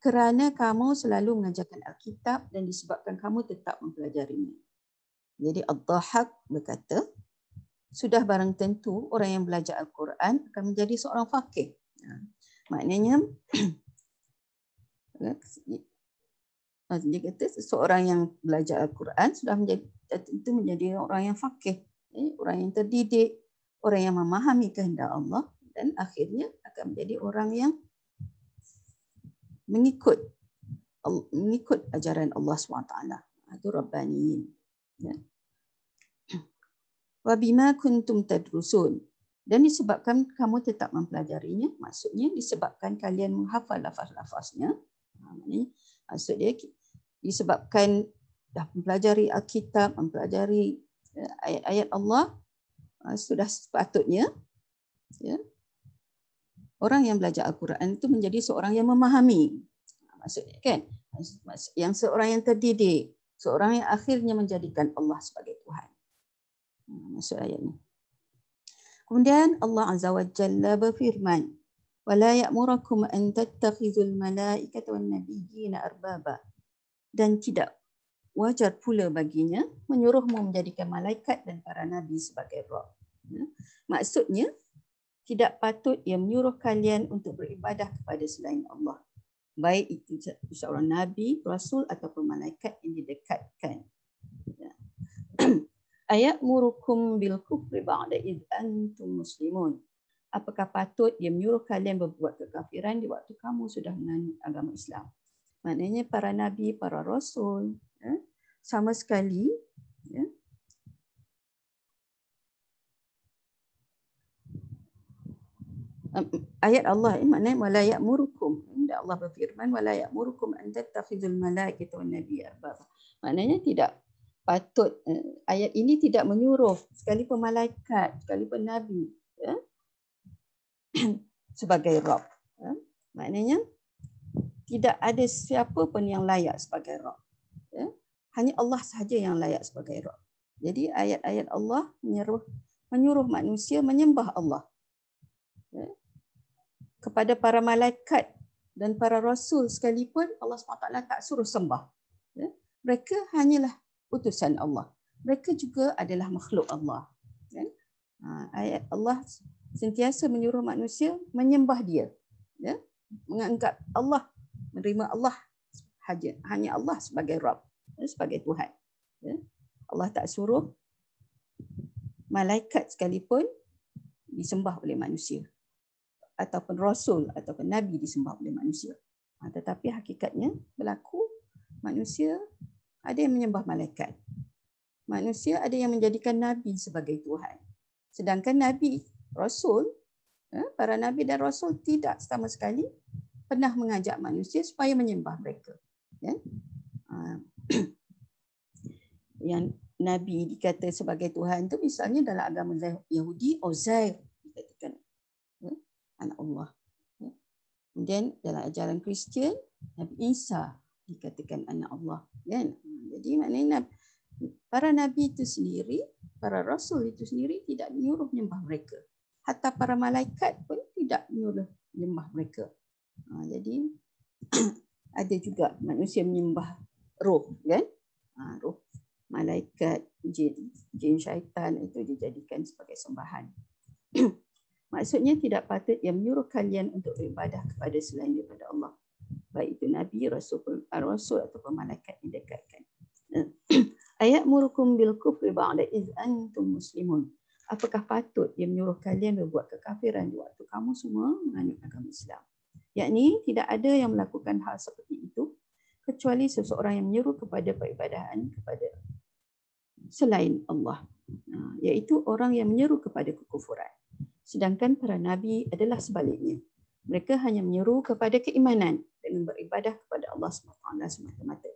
[SPEAKER 1] Kerana kamu selalu mengajarkan Alkitab dan disebabkan kamu tetap mempelajarinya. Jadi Ad-Dahak berkata, sudah barang tentu orang yang belajar Al-Quran akan menjadi seorang fakih. Ya. Maknanya, Ah, dia kata seorang yang belajar Al-Quran sudah menjadi tentu menjadi orang yang fakih, eh, orang yang terdidik, orang yang memahami kehendak Allah dan akhirnya akan menjadi orang yang mengikut mengikut ajaran Allah SWT. Ah, itu Rabbaniin. Ya. Wabima kuntum tadrusun. Dan disebabkan kamu tetap mempelajarinya, maksudnya disebabkan kalian menghafal lafaz-lafaznya, ini ha, maksud dia disebabkan dah mempelajari Alkitab, mempelajari ayat-ayat eh, Allah ha, sudah sepatutnya ya, orang yang belajar Al-Quran itu menjadi seorang yang memahami. Ha, Maksudnya kan? Yang seorang yang terdidik, seorang yang akhirnya menjadikan Allah sebagai Tuhan. Maksud ayat ini. Kemudian Allah Azza wa Jalla berfirman, ولا يأمركم أن تتخذوا الملائكة والنبيين أربابا dan tidak wajar pula baginya menyuruhmu menjadikan malaikat dan para nabi sebagai roh. Ya. Maksudnya, tidak patut ia menyuruh kalian untuk beribadah kepada selain Allah. Baik itu seorang nabi, rasul ataupun malaikat yang didekatkan. Ya. Ayat murukum bil kufri ba'da id antum muslimun apakah patut dia menyuruh kalian berbuat kekafiran di waktu kamu sudah menganut agama Islam? Maknanya para nabi, para rasul, ya, sama sekali ya, ayat Allah ini maknanya wala ya'murukum dan Allah berfirman wala murukum anda tattakhidul malaikata wan nabiy arbab maknanya tidak patut eh, ayat ini tidak menyuruh sekali malaikat sekali penabi. ya sebagai Rob. Ha? Maknanya tidak ada siapa pun yang layak sebagai Rob. Ya? Hanya Allah sahaja yang layak sebagai Rob. Jadi ayat-ayat Allah menyuruh, menyuruh manusia menyembah Allah. Ya? Kepada para malaikat dan para rasul sekalipun Allah SWT tak suruh sembah. Ya? Mereka hanyalah utusan Allah. Mereka juga adalah makhluk Allah. Ha, ayat Allah sentiasa menyuruh manusia menyembah dia ya menganggap Allah menerima Allah hanya Allah sebagai rab ya, sebagai tuhan ya Allah tak suruh malaikat sekalipun disembah oleh manusia ataupun rasul ataupun nabi disembah oleh manusia ha, tetapi hakikatnya berlaku manusia ada yang menyembah malaikat manusia ada yang menjadikan nabi sebagai tuhan sedangkan nabi rasul ya, para nabi dan rasul tidak sama sekali pernah mengajak manusia supaya menyembah mereka ya. ah, yang nabi dikata sebagai tuhan itu misalnya dalam agama Yahudi Uzair dikatakan ya, anak Allah kemudian dalam ajaran Kristian Nabi Isa dikatakan anak Allah kan jadi maknanya para nabi itu sendiri para rasul itu sendiri tidak menyuruh menyembah mereka hatta para malaikat pun tidak menyuruh menyembah mereka. Ha, jadi ada juga manusia menyembah roh kan? Ha, roh malaikat, jin, jin syaitan itu dijadikan sebagai sembahan. Maksudnya tidak patut yang menyuruh kalian untuk beribadah kepada selain daripada Allah. Baik itu Nabi, Rasul, Rasul atau pemalaikat yang dekatkan. Ayat murukum bil kufri ba'da iz antum muslimun apakah patut dia menyuruh kalian berbuat kekafiran di waktu kamu semua menganiaya agama Islam? Yakni tidak ada yang melakukan hal seperti itu kecuali seseorang yang menyuruh kepada peribadahan kepada selain Allah. yaitu ha, orang yang menyuruh kepada kekufuran. Sedangkan para nabi adalah sebaliknya. Mereka hanya menyuruh kepada keimanan dengan beribadah kepada Allah semata-mata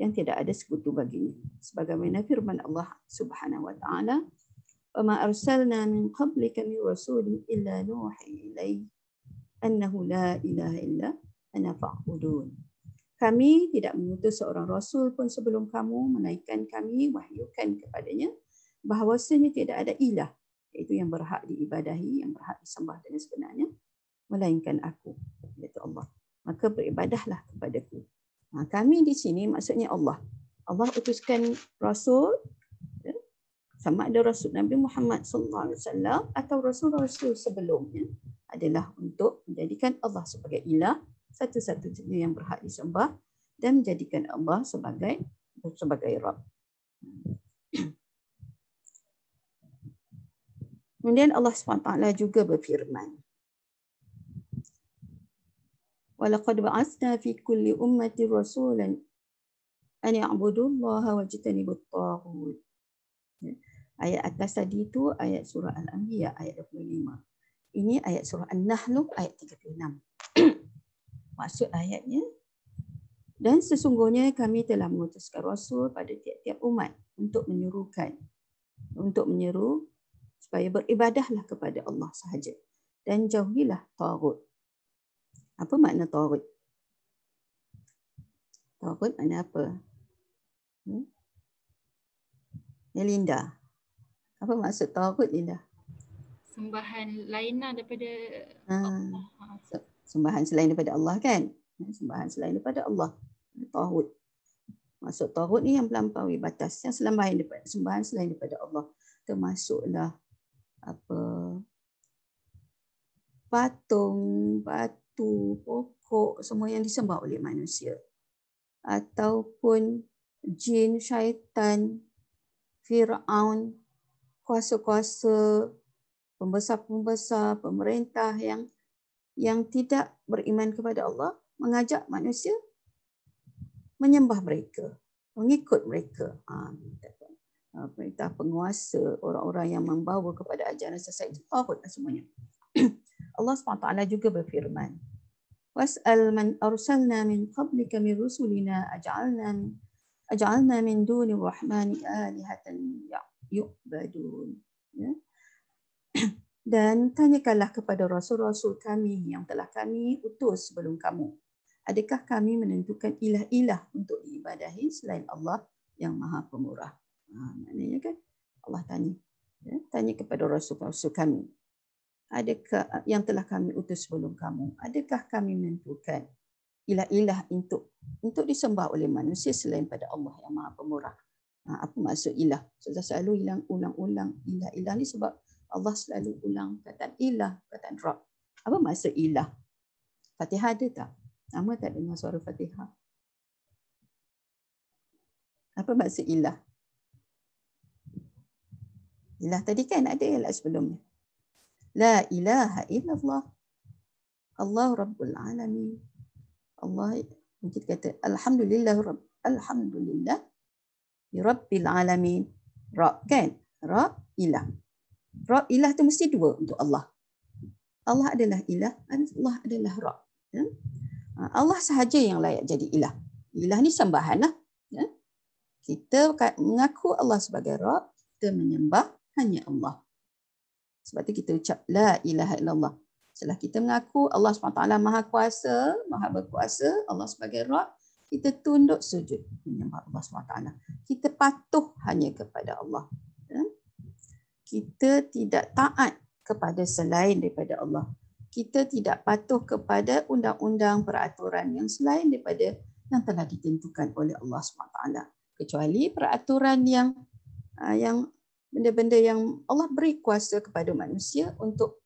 [SPEAKER 1] yang tidak ada sekutu baginya. Sebagaimana firman Allah Subhanahu wa taala وما أرسلنا من قبلك من رسول إلا نوحي إليه أنه لا إله إلا أنا فاعبدون Kami tidak mengutus seorang Rasul pun sebelum kamu menaikkan kami, wahyukan kepadanya bahawa bahawasanya tidak ada ilah iaitu yang berhak diibadahi, yang berhak disembah dengan sebenarnya melainkan aku, iaitu Allah. Maka beribadahlah kepadaku. Ha, kami di sini maksudnya Allah. Allah utuskan Rasul sama ada Rasul Nabi Muhammad SAW atau rasul-rasul sebelumnya adalah untuk menjadikan Allah sebagai ilah satu satu jenis yang berhak disembah dan menjadikan Allah sebagai sebagai Rabb. Kemudian Allah SWT juga berfirman. Walaqad ba'asna fi kulli ummati rasulan an ya'budu Allah wa jitanibut tagut. Ayat atas tadi itu ayat surah Al-Anbiya ayat 25. Ini ayat surah An-Nahl ayat 36. Maksud ayatnya dan sesungguhnya kami telah mengutuskan rasul pada tiap-tiap umat untuk menyuruhkan untuk menyeru supaya beribadahlah kepada Allah sahaja dan jauhilah tagut. Apa makna tagut? Tagut makna apa? Hmm? Melinda. Ya, apa maksud tawakut ni dah? Sembahan lain lah daripada ah. Allah. Sembahan selain daripada Allah kan? Eh, sembahan selain daripada Allah. Tawakut. Maksud tawakut ni yang melampaui batas. Yang selain daripada, sembahan selain daripada Allah. Termasuklah apa patung, batu, pokok, semua yang disembah oleh manusia. Ataupun jin, syaitan, Fir'aun, kuasa-kuasa pembesar-pembesar pemerintah yang yang tidak beriman kepada Allah mengajak manusia menyembah mereka, mengikut mereka. Ha, uh, pemerintah penguasa, orang-orang yang membawa kepada ajaran sesat itu, tahut semuanya. Allah SWT juga berfirman, Was'al man arsalna min qablika min rusulina aj'alna aj'alna min duni rahmani alihatan ya yuk badun. Ya. Dan tanyakanlah kepada rasul-rasul kami yang telah kami utus sebelum kamu. Adakah kami menentukan ilah-ilah untuk diibadahi selain Allah yang maha pemurah? Ha, maknanya kan Allah tanya. Ya. Tanya kepada rasul-rasul kami. Adakah yang telah kami utus sebelum kamu? Adakah kami menentukan ilah-ilah untuk untuk disembah oleh manusia selain pada Allah yang maha pemurah? Ha, apa maksud ilah? Ustazah selalu hilang ulang-ulang ilah. Ilah ni sebab Allah selalu ulang kata ilah, kata drop. Apa maksud ilah? Fatihah ada tak? Nama tak dengar suara Fatihah. Apa maksud ilah? Ilah tadi kan ada yang lah sebelumnya. La ilaha illallah. Allah Rabbul Alamin. Allah mungkin kata Alhamdulillah Rabb. Alhamdulillah Rabbil Alamin. Rab kan? Rab ilah. Rab ilah tu mesti dua untuk Allah. Allah adalah ilah, Allah adalah Rab. Ya? Ha, Allah sahaja yang layak jadi ilah. Ilah ni sembahan lah. Ya? Kita mengaku Allah sebagai Rab, kita menyembah hanya Allah. Sebab tu kita ucap La ilaha illallah. Setelah kita mengaku Allah SWT maha kuasa, maha berkuasa, Allah sebagai Rab, kita tunduk sujud menyembah Allah SWT. Kita patuh hanya kepada Allah. Ya? Kita tidak taat kepada selain daripada Allah. Kita tidak patuh kepada undang-undang peraturan yang selain daripada yang telah ditentukan oleh Allah SWT. Kecuali peraturan yang ah, yang benda-benda yang Allah beri kuasa kepada manusia untuk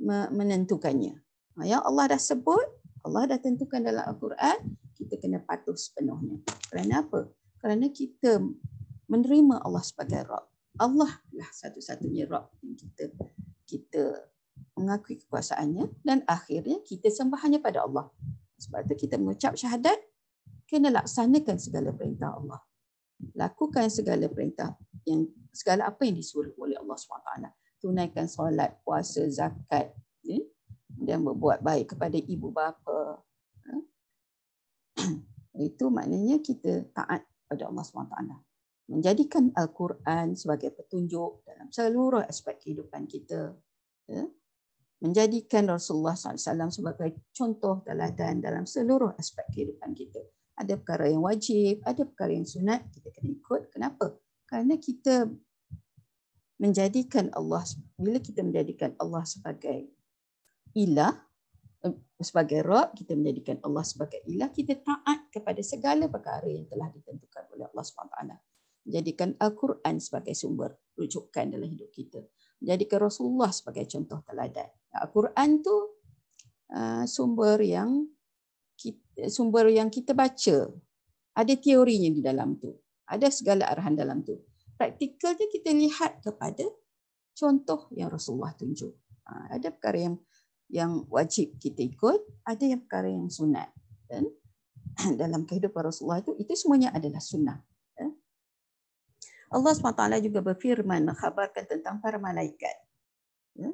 [SPEAKER 1] ah, menentukannya. Ah, yang Allah dah sebut, Allah dah tentukan dalam Al-Quran, kita kena patuh sepenuhnya. Kerana apa? Kerana kita menerima Allah sebagai Rabb. Allah lah satu-satunya Rabb yang kita kita mengakui kekuasaannya dan akhirnya kita sembah hanya pada Allah. Sebab itu kita mengucap syahadat, kena laksanakan segala perintah Allah. Lakukan segala perintah yang segala apa yang disuruh oleh Allah SWT. Tunaikan solat, puasa, zakat, ya. Kemudian berbuat baik kepada ibu bapa, itu maknanya kita taat pada Allah SWT. Menjadikan Al-Quran sebagai petunjuk dalam seluruh aspek kehidupan kita. Ya. Menjadikan Rasulullah SAW sebagai contoh teladan dalam seluruh aspek kehidupan kita. Ada perkara yang wajib, ada perkara yang sunat, kita kena ikut. Kenapa? Kerana kita menjadikan Allah, bila kita menjadikan Allah sebagai ilah, sebagai Rob, kita menjadikan Allah sebagai ilah, kita taat kepada segala perkara yang telah ditentukan oleh Allah SWT. Menjadikan Al-Quran sebagai sumber rujukan dalam hidup kita. Menjadikan Rasulullah sebagai contoh teladan. Al-Quran tu ah, sumber yang kita, sumber yang kita baca. Ada teorinya di dalam tu. Ada segala arahan dalam tu. Praktikalnya kita lihat kepada contoh yang Rasulullah tunjuk. Ah, ada perkara yang yang wajib kita ikut, ada yang perkara yang sunat. Dan dalam kehidupan Rasulullah itu, itu semuanya adalah sunat. Kan? Allah SWT juga berfirman mengkhabarkan tentang para malaikat. Ya?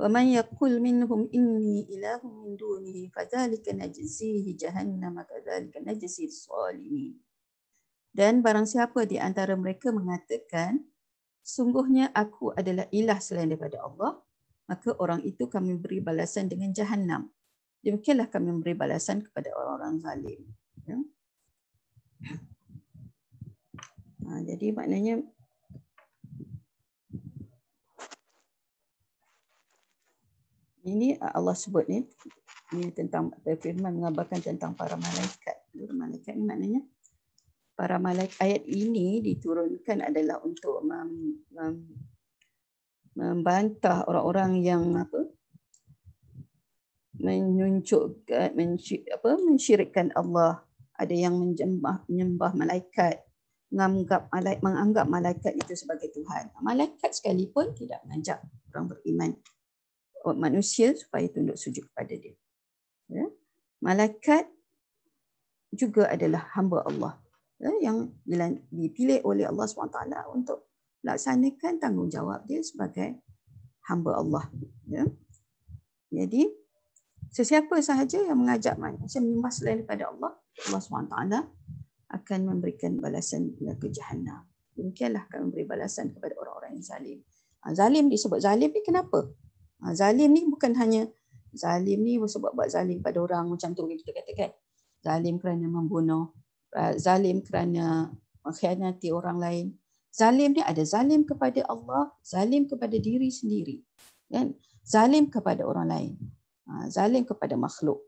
[SPEAKER 1] Wa man yaqul minhum inni ilahu min dunihi fadzalika najzihi jahannam kadzalika najzi salimin. Dan barang siapa di antara mereka mengatakan sungguhnya aku adalah ilah selain daripada Allah maka orang itu kami beri balasan dengan jahanam. Demikianlah kami beri balasan kepada orang-orang zalim. Ya. Ha, jadi maknanya ini Allah sebut ni ini tentang firman mengabarkan tentang para malaikat. Para Malaikat ni maknanya para malaikat ayat ini diturunkan adalah untuk mem, membantah orang-orang yang apa menyunjukkan eh, mensyir, apa mensyirikkan Allah ada yang menyembah, menyembah malaikat menganggap malaikat menganggap malaikat itu sebagai tuhan malaikat sekalipun tidak mengajak orang beriman orang manusia supaya tunduk sujud kepada dia ya malaikat juga adalah hamba Allah ya, yang dipilih oleh Allah SWT untuk laksanakan tanggungjawab dia sebagai hamba Allah. Ya. Jadi sesiapa sahaja yang mengajak manusia menyembah selain daripada Allah, Allah SWT akan memberikan balasan ke jahannam. Demikianlah akan memberi balasan kepada orang-orang yang zalim. Ha, zalim disebut zalim ni kenapa? Ha, zalim ni bukan hanya zalim ni sebab buat zalim pada orang macam tu kita katakan. Zalim kerana membunuh, ha, zalim kerana mengkhianati orang lain, zalim ni ada zalim kepada Allah, zalim kepada diri sendiri. Kan? Zalim kepada orang lain. Ha, zalim kepada makhluk.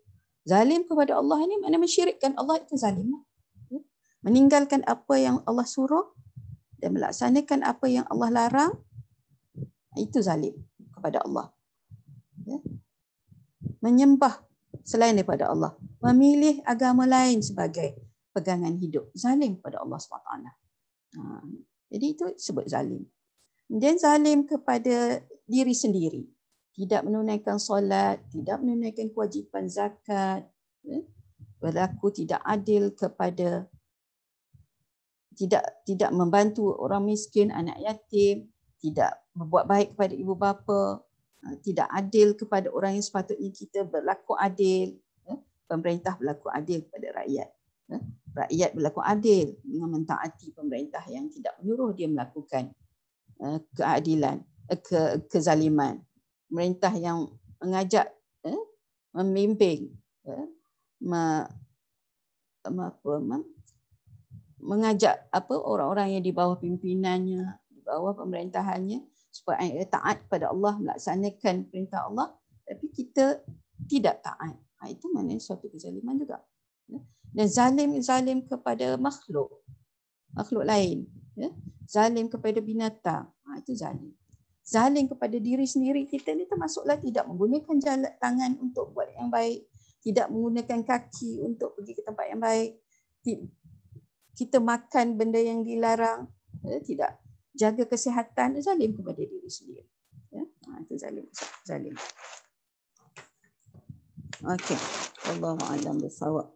[SPEAKER 1] Zalim kepada Allah ni mana mensyirikkan Allah itu zalim. Lah, ya. Meninggalkan apa yang Allah suruh dan melaksanakan apa yang Allah larang itu zalim kepada Allah. Ya. Menyembah selain daripada Allah, memilih agama lain sebagai pegangan hidup zalim kepada Allah swt. Jadi itu sebut zalim. kemudian zalim kepada diri sendiri. Tidak menunaikan solat, tidak menunaikan kewajipan zakat, ya. berlaku tidak adil kepada tidak tidak membantu orang miskin, anak yatim, tidak berbuat baik kepada ibu bapa, ha, tidak adil kepada orang yang sepatutnya kita berlaku adil, ya. pemerintah berlaku adil kepada rakyat. Eh, rakyat berlaku adil dengan mentaati pemerintah yang tidak menyuruh dia melakukan eh, keadilan eh, ke kezaliman pemerintah yang mengajak memimpin mengajak apa orang-orang yang di bawah pimpinannya di bawah pemerintahannya supaya taat pada Allah melaksanakan perintah Allah tapi kita tidak taat ha, itu mana suatu kezaliman juga Ya. dan zalim-zalim kepada makhluk makhluk lain ya zalim kepada binatang ha, itu zalim zalim kepada diri sendiri kita ni termasuklah tidak menggunakan jalan tangan untuk buat yang baik tidak menggunakan kaki untuk pergi ke tempat yang baik kita makan benda yang dilarang ya? tidak jaga kesihatan zalim kepada diri sendiri ya ha, itu zalim zalim okey Allahu a'lam bisawab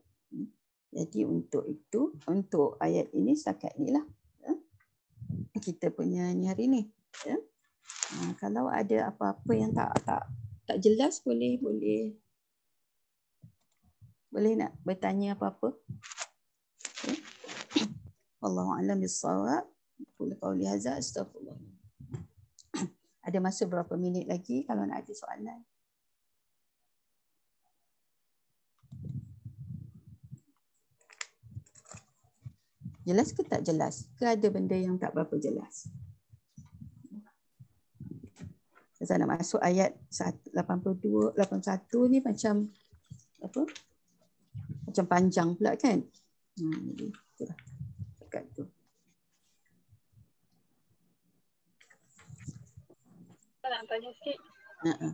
[SPEAKER 1] jadi untuk itu, untuk ayat ini setakat inilah ya, kita punya ni hari ni. Ya. Ha, kalau ada apa-apa yang tak tak tak jelas boleh boleh boleh nak bertanya apa-apa. Okay. Ya. Allahu a'lam bissawab. Qul qawli hadza astaghfirullah. Ada masa berapa minit lagi kalau nak ada soalan? Jelas ke tak jelas? Ke ada benda yang tak berapa jelas? Saya nak masuk ayat 82, 81 ni macam apa? Macam panjang pula kan? Hmm, itulah. Dekat tu. tanya sikit. Uh-uh.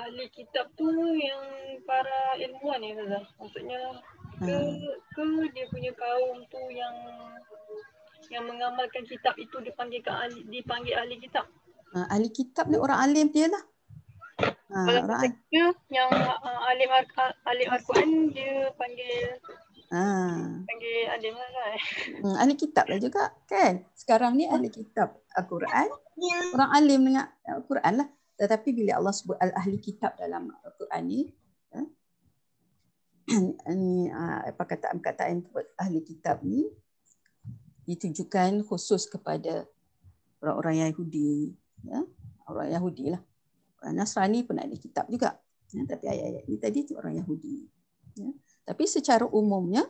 [SPEAKER 1] Ahli kitab tu yang para ilmuwan ni, Zaza. Maksudnya ke ah. ke dia punya kaum tu yang yang mengamalkan kitab itu dipanggil ke ahli dipanggil ahli kitab. Uh, ahli kitab ni orang alim dia lah. Ha, uh, orang yang uh, alim ahli al-Quran dia panggil Ah. Lah, hmm, ahli kitab lah juga kan Sekarang ni ahli kitab Al-Quran Orang alim dengan Al-Quran lah Tetapi bila Allah sebut al-ahli kitab dalam Al-Quran ni ni uh, ah, perkataan-perkataan ahli kitab ni ditujukan khusus kepada orang-orang Yahudi ya orang Yahudi lah orang Nasrani pun ada kitab juga ya, tapi ayat-ayat ni tadi tu orang Yahudi ya tapi secara umumnya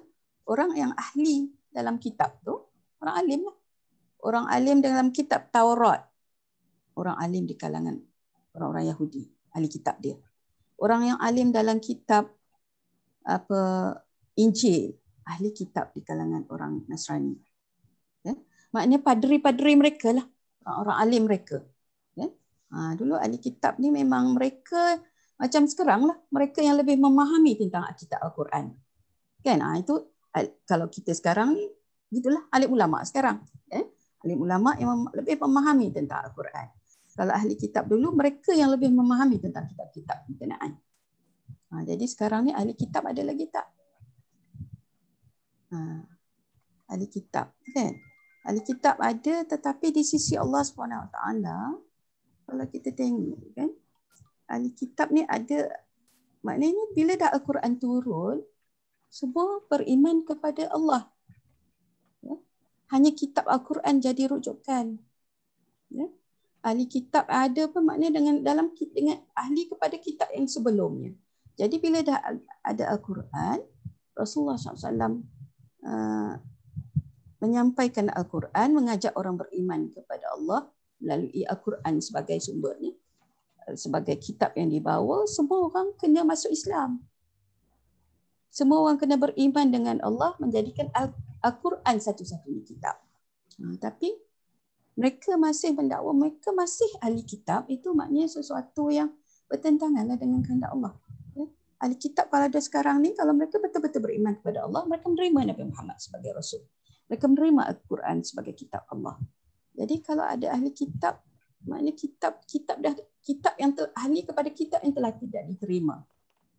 [SPEAKER 1] orang yang ahli dalam kitab tu orang alim lah orang alim dalam kitab Taurat orang alim di kalangan orang-orang Yahudi ahli kitab dia orang yang alim dalam kitab apa Injil ahli kitab di kalangan orang Nasrani. Ya. Maknanya padri-padri mereka lah. Orang alim mereka. Ya. Ha, dulu ahli kitab ni memang mereka macam sekarang lah. Mereka yang lebih memahami tentang alkitab Al-Quran. Kan? Ha, itu kalau kita sekarang ni, gitulah ahli ulama sekarang. Ya. Ahli ulama yang lebih memahami tentang Al-Quran. Kalau ahli kitab dulu, mereka yang lebih memahami tentang kitab-kitab berkenaan. -kitab Ha, jadi sekarang ni ahli kitab ada lagi tak? Ha, ahli kitab kan? Ahli kitab ada tetapi di sisi Allah SWT kalau kita tengok kan ahli kitab ni ada maknanya bila dah Al-Quran turun semua beriman kepada Allah. Ya? Hanya kitab Al-Quran jadi rujukan. Ya? Ahli kitab ada apa maknanya dengan dalam dengan ahli kepada kitab yang sebelumnya. Jadi bila dah ada Al-Quran, Rasulullah SAW uh, menyampaikan Al-Quran, mengajak orang beriman kepada Allah melalui Al-Quran sebagai sumbernya, uh, sebagai kitab yang dibawa, semua orang kena masuk Islam. Semua orang kena beriman dengan Allah menjadikan Al-Quran satu-satunya kitab. Uh, tapi mereka masih mendakwa, mereka masih ahli kitab, itu maknanya sesuatu yang bertentanganlah dengan kehendak Allah ahli kitab kalau ada sekarang ni kalau mereka betul-betul beriman kepada Allah mereka menerima Nabi Muhammad sebagai rasul mereka menerima Al-Quran sebagai kitab Allah jadi kalau ada ahli kitab maknanya kitab kitab dah kitab yang tel, ahli kepada kitab yang telah tidak diterima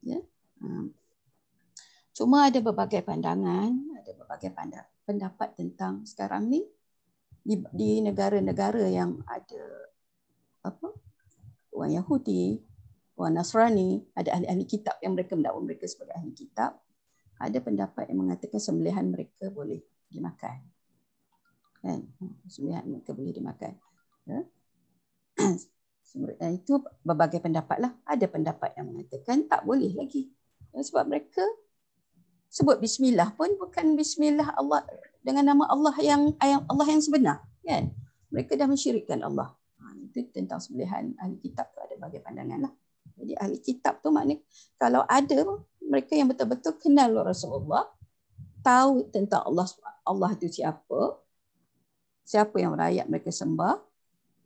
[SPEAKER 1] ya hmm. cuma ada berbagai pandangan ada berbagai pendapat tentang sekarang ni di, di negara-negara yang ada apa orang Yahudi orang Nasrani, ada ahli-ahli kitab yang mereka mendakwa mereka sebagai ahli kitab, ada pendapat yang mengatakan sembelihan mereka boleh dimakan. Kan? Sembelihan mereka boleh dimakan. Ya? Eh, itu berbagai pendapat. Lah. Ada pendapat yang mengatakan tak boleh lagi. Ya, sebab mereka sebut bismillah pun bukan bismillah Allah dengan nama Allah yang Allah yang sebenar. Kan? Mereka dah mensyirikkan Allah. Ha, itu tentang sembelihan ahli kitab. Ada berbagai pandangan. Lah. Jadi ahli kitab tu maknanya kalau ada mereka yang betul-betul kenal Rasulullah, tahu tentang Allah Allah itu siapa, siapa yang rakyat mereka sembah,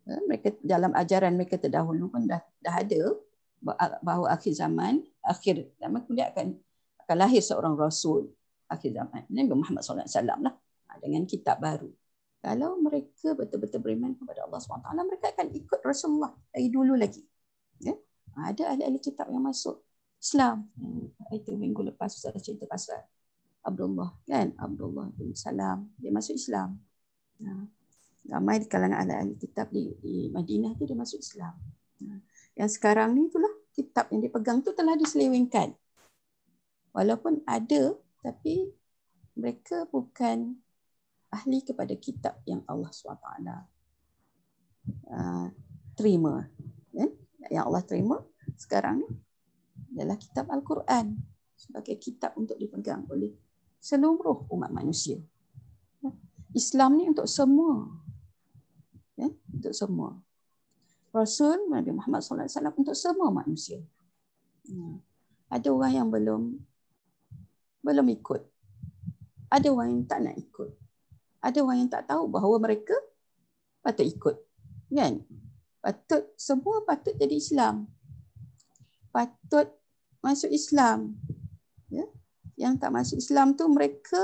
[SPEAKER 1] eh, mereka dalam ajaran mereka terdahulu pun dah, dah ada bahawa akhir zaman, akhir zaman kemudian akan akan lahir seorang rasul akhir zaman. Nabi Muhammad Sallallahu Alaihi Wasallam lah ha, dengan kitab baru. Kalau mereka betul-betul beriman kepada Allah SWT, mereka akan ikut Rasulullah dari dulu lagi. Ya. Ha, ada ahli-ahli kitab yang masuk Islam. Hmm. Itu minggu lepas saya cerita pasal Abdullah kan? Abdullah bin Salam dia masuk Islam. Ha. Ramai di kalangan ahli-ahli kitab di, di Madinah tu dia masuk Islam. Ha. Yang sekarang ni itulah kitab yang dia pegang tu telah diselewengkan. Walaupun ada tapi mereka bukan ahli kepada kitab yang Allah SWT uh, terima. Yeah? Kan? yang Allah terima sekarang ni ialah kitab Al-Quran sebagai kitab untuk dipegang oleh seluruh umat manusia. Ya. Islam ni untuk semua. Ya, untuk semua. Rasul Nabi Muhammad Wasallam untuk semua manusia. Ya. Ada orang yang belum belum ikut. Ada orang yang tak nak ikut. Ada orang yang tak tahu bahawa mereka patut ikut. Kan? patut semua patut jadi Islam. Patut masuk Islam. Ya. Yang tak masuk Islam tu mereka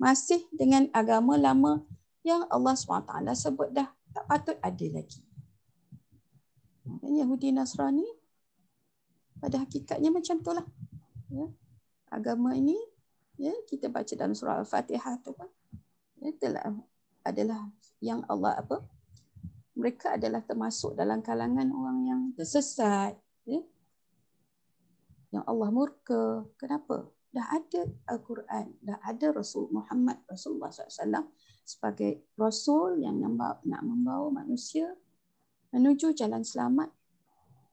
[SPEAKER 1] masih dengan agama lama yang Allah SWT sebut dah tak patut ada lagi. Yahudi Nasrani pada hakikatnya macam itulah. Ya. Agama ini ya kita baca dalam surah Al-Fatihah tu kan. Ya, telah adalah yang Allah apa mereka adalah termasuk dalam kalangan orang yang tersesat ya? yang Allah murka kenapa dah ada al-Quran dah ada Rasul Muhammad Rasulullah SAW sebagai rasul yang nak membawa manusia menuju jalan selamat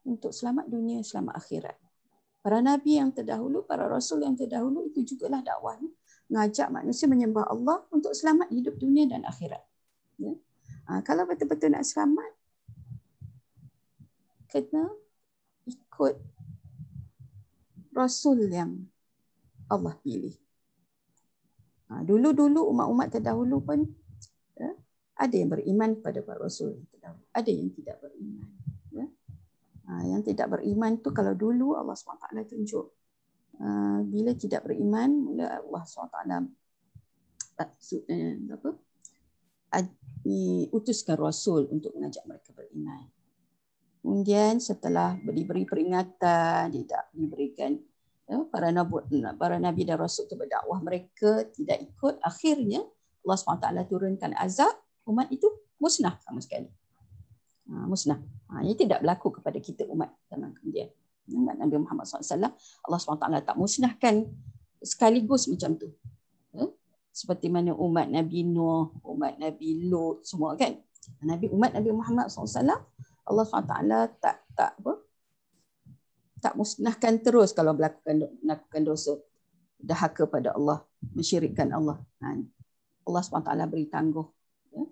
[SPEAKER 1] untuk selamat dunia selamat akhirat para nabi yang terdahulu para rasul yang terdahulu itu jugalah dakwah ngajak manusia menyembah Allah untuk selamat hidup dunia dan akhirat ya? Ha, kalau betul-betul nak selamat, kena ikut Rasul yang Allah pilih. Ha, dulu-dulu umat-umat terdahulu pun ya, ada yang beriman kepada Pak Rasul Ada yang tidak beriman. Ya. Ha, yang tidak beriman tu kalau dulu Allah SWT tunjuk. Ha, bila tidak beriman, mula Allah SWT eh, maksudnya apa? diutuskan Rasul untuk mengajak mereka beriman. Kemudian setelah diberi peringatan, tidak diberikan ya, para nabi, para nabi dan rasul itu berdakwah mereka tidak ikut. Akhirnya Allah SWT turunkan azab umat itu musnah sama sekali. Ha, musnah. Ha, ini tidak berlaku kepada kita umat zaman kemudian. Umat Nabi Muhammad SAW, Allah SWT tak musnahkan sekaligus macam tu seperti mana umat Nabi Nuh, umat Nabi Lot, semua kan. Nabi umat Nabi Muhammad SAW, Allah SWT tak tak apa? Tak musnahkan terus kalau melakukan melakukan dosa. hak kepada Allah, mensyirikkan Allah. Ha, Allah SWT beri tangguh. Ya.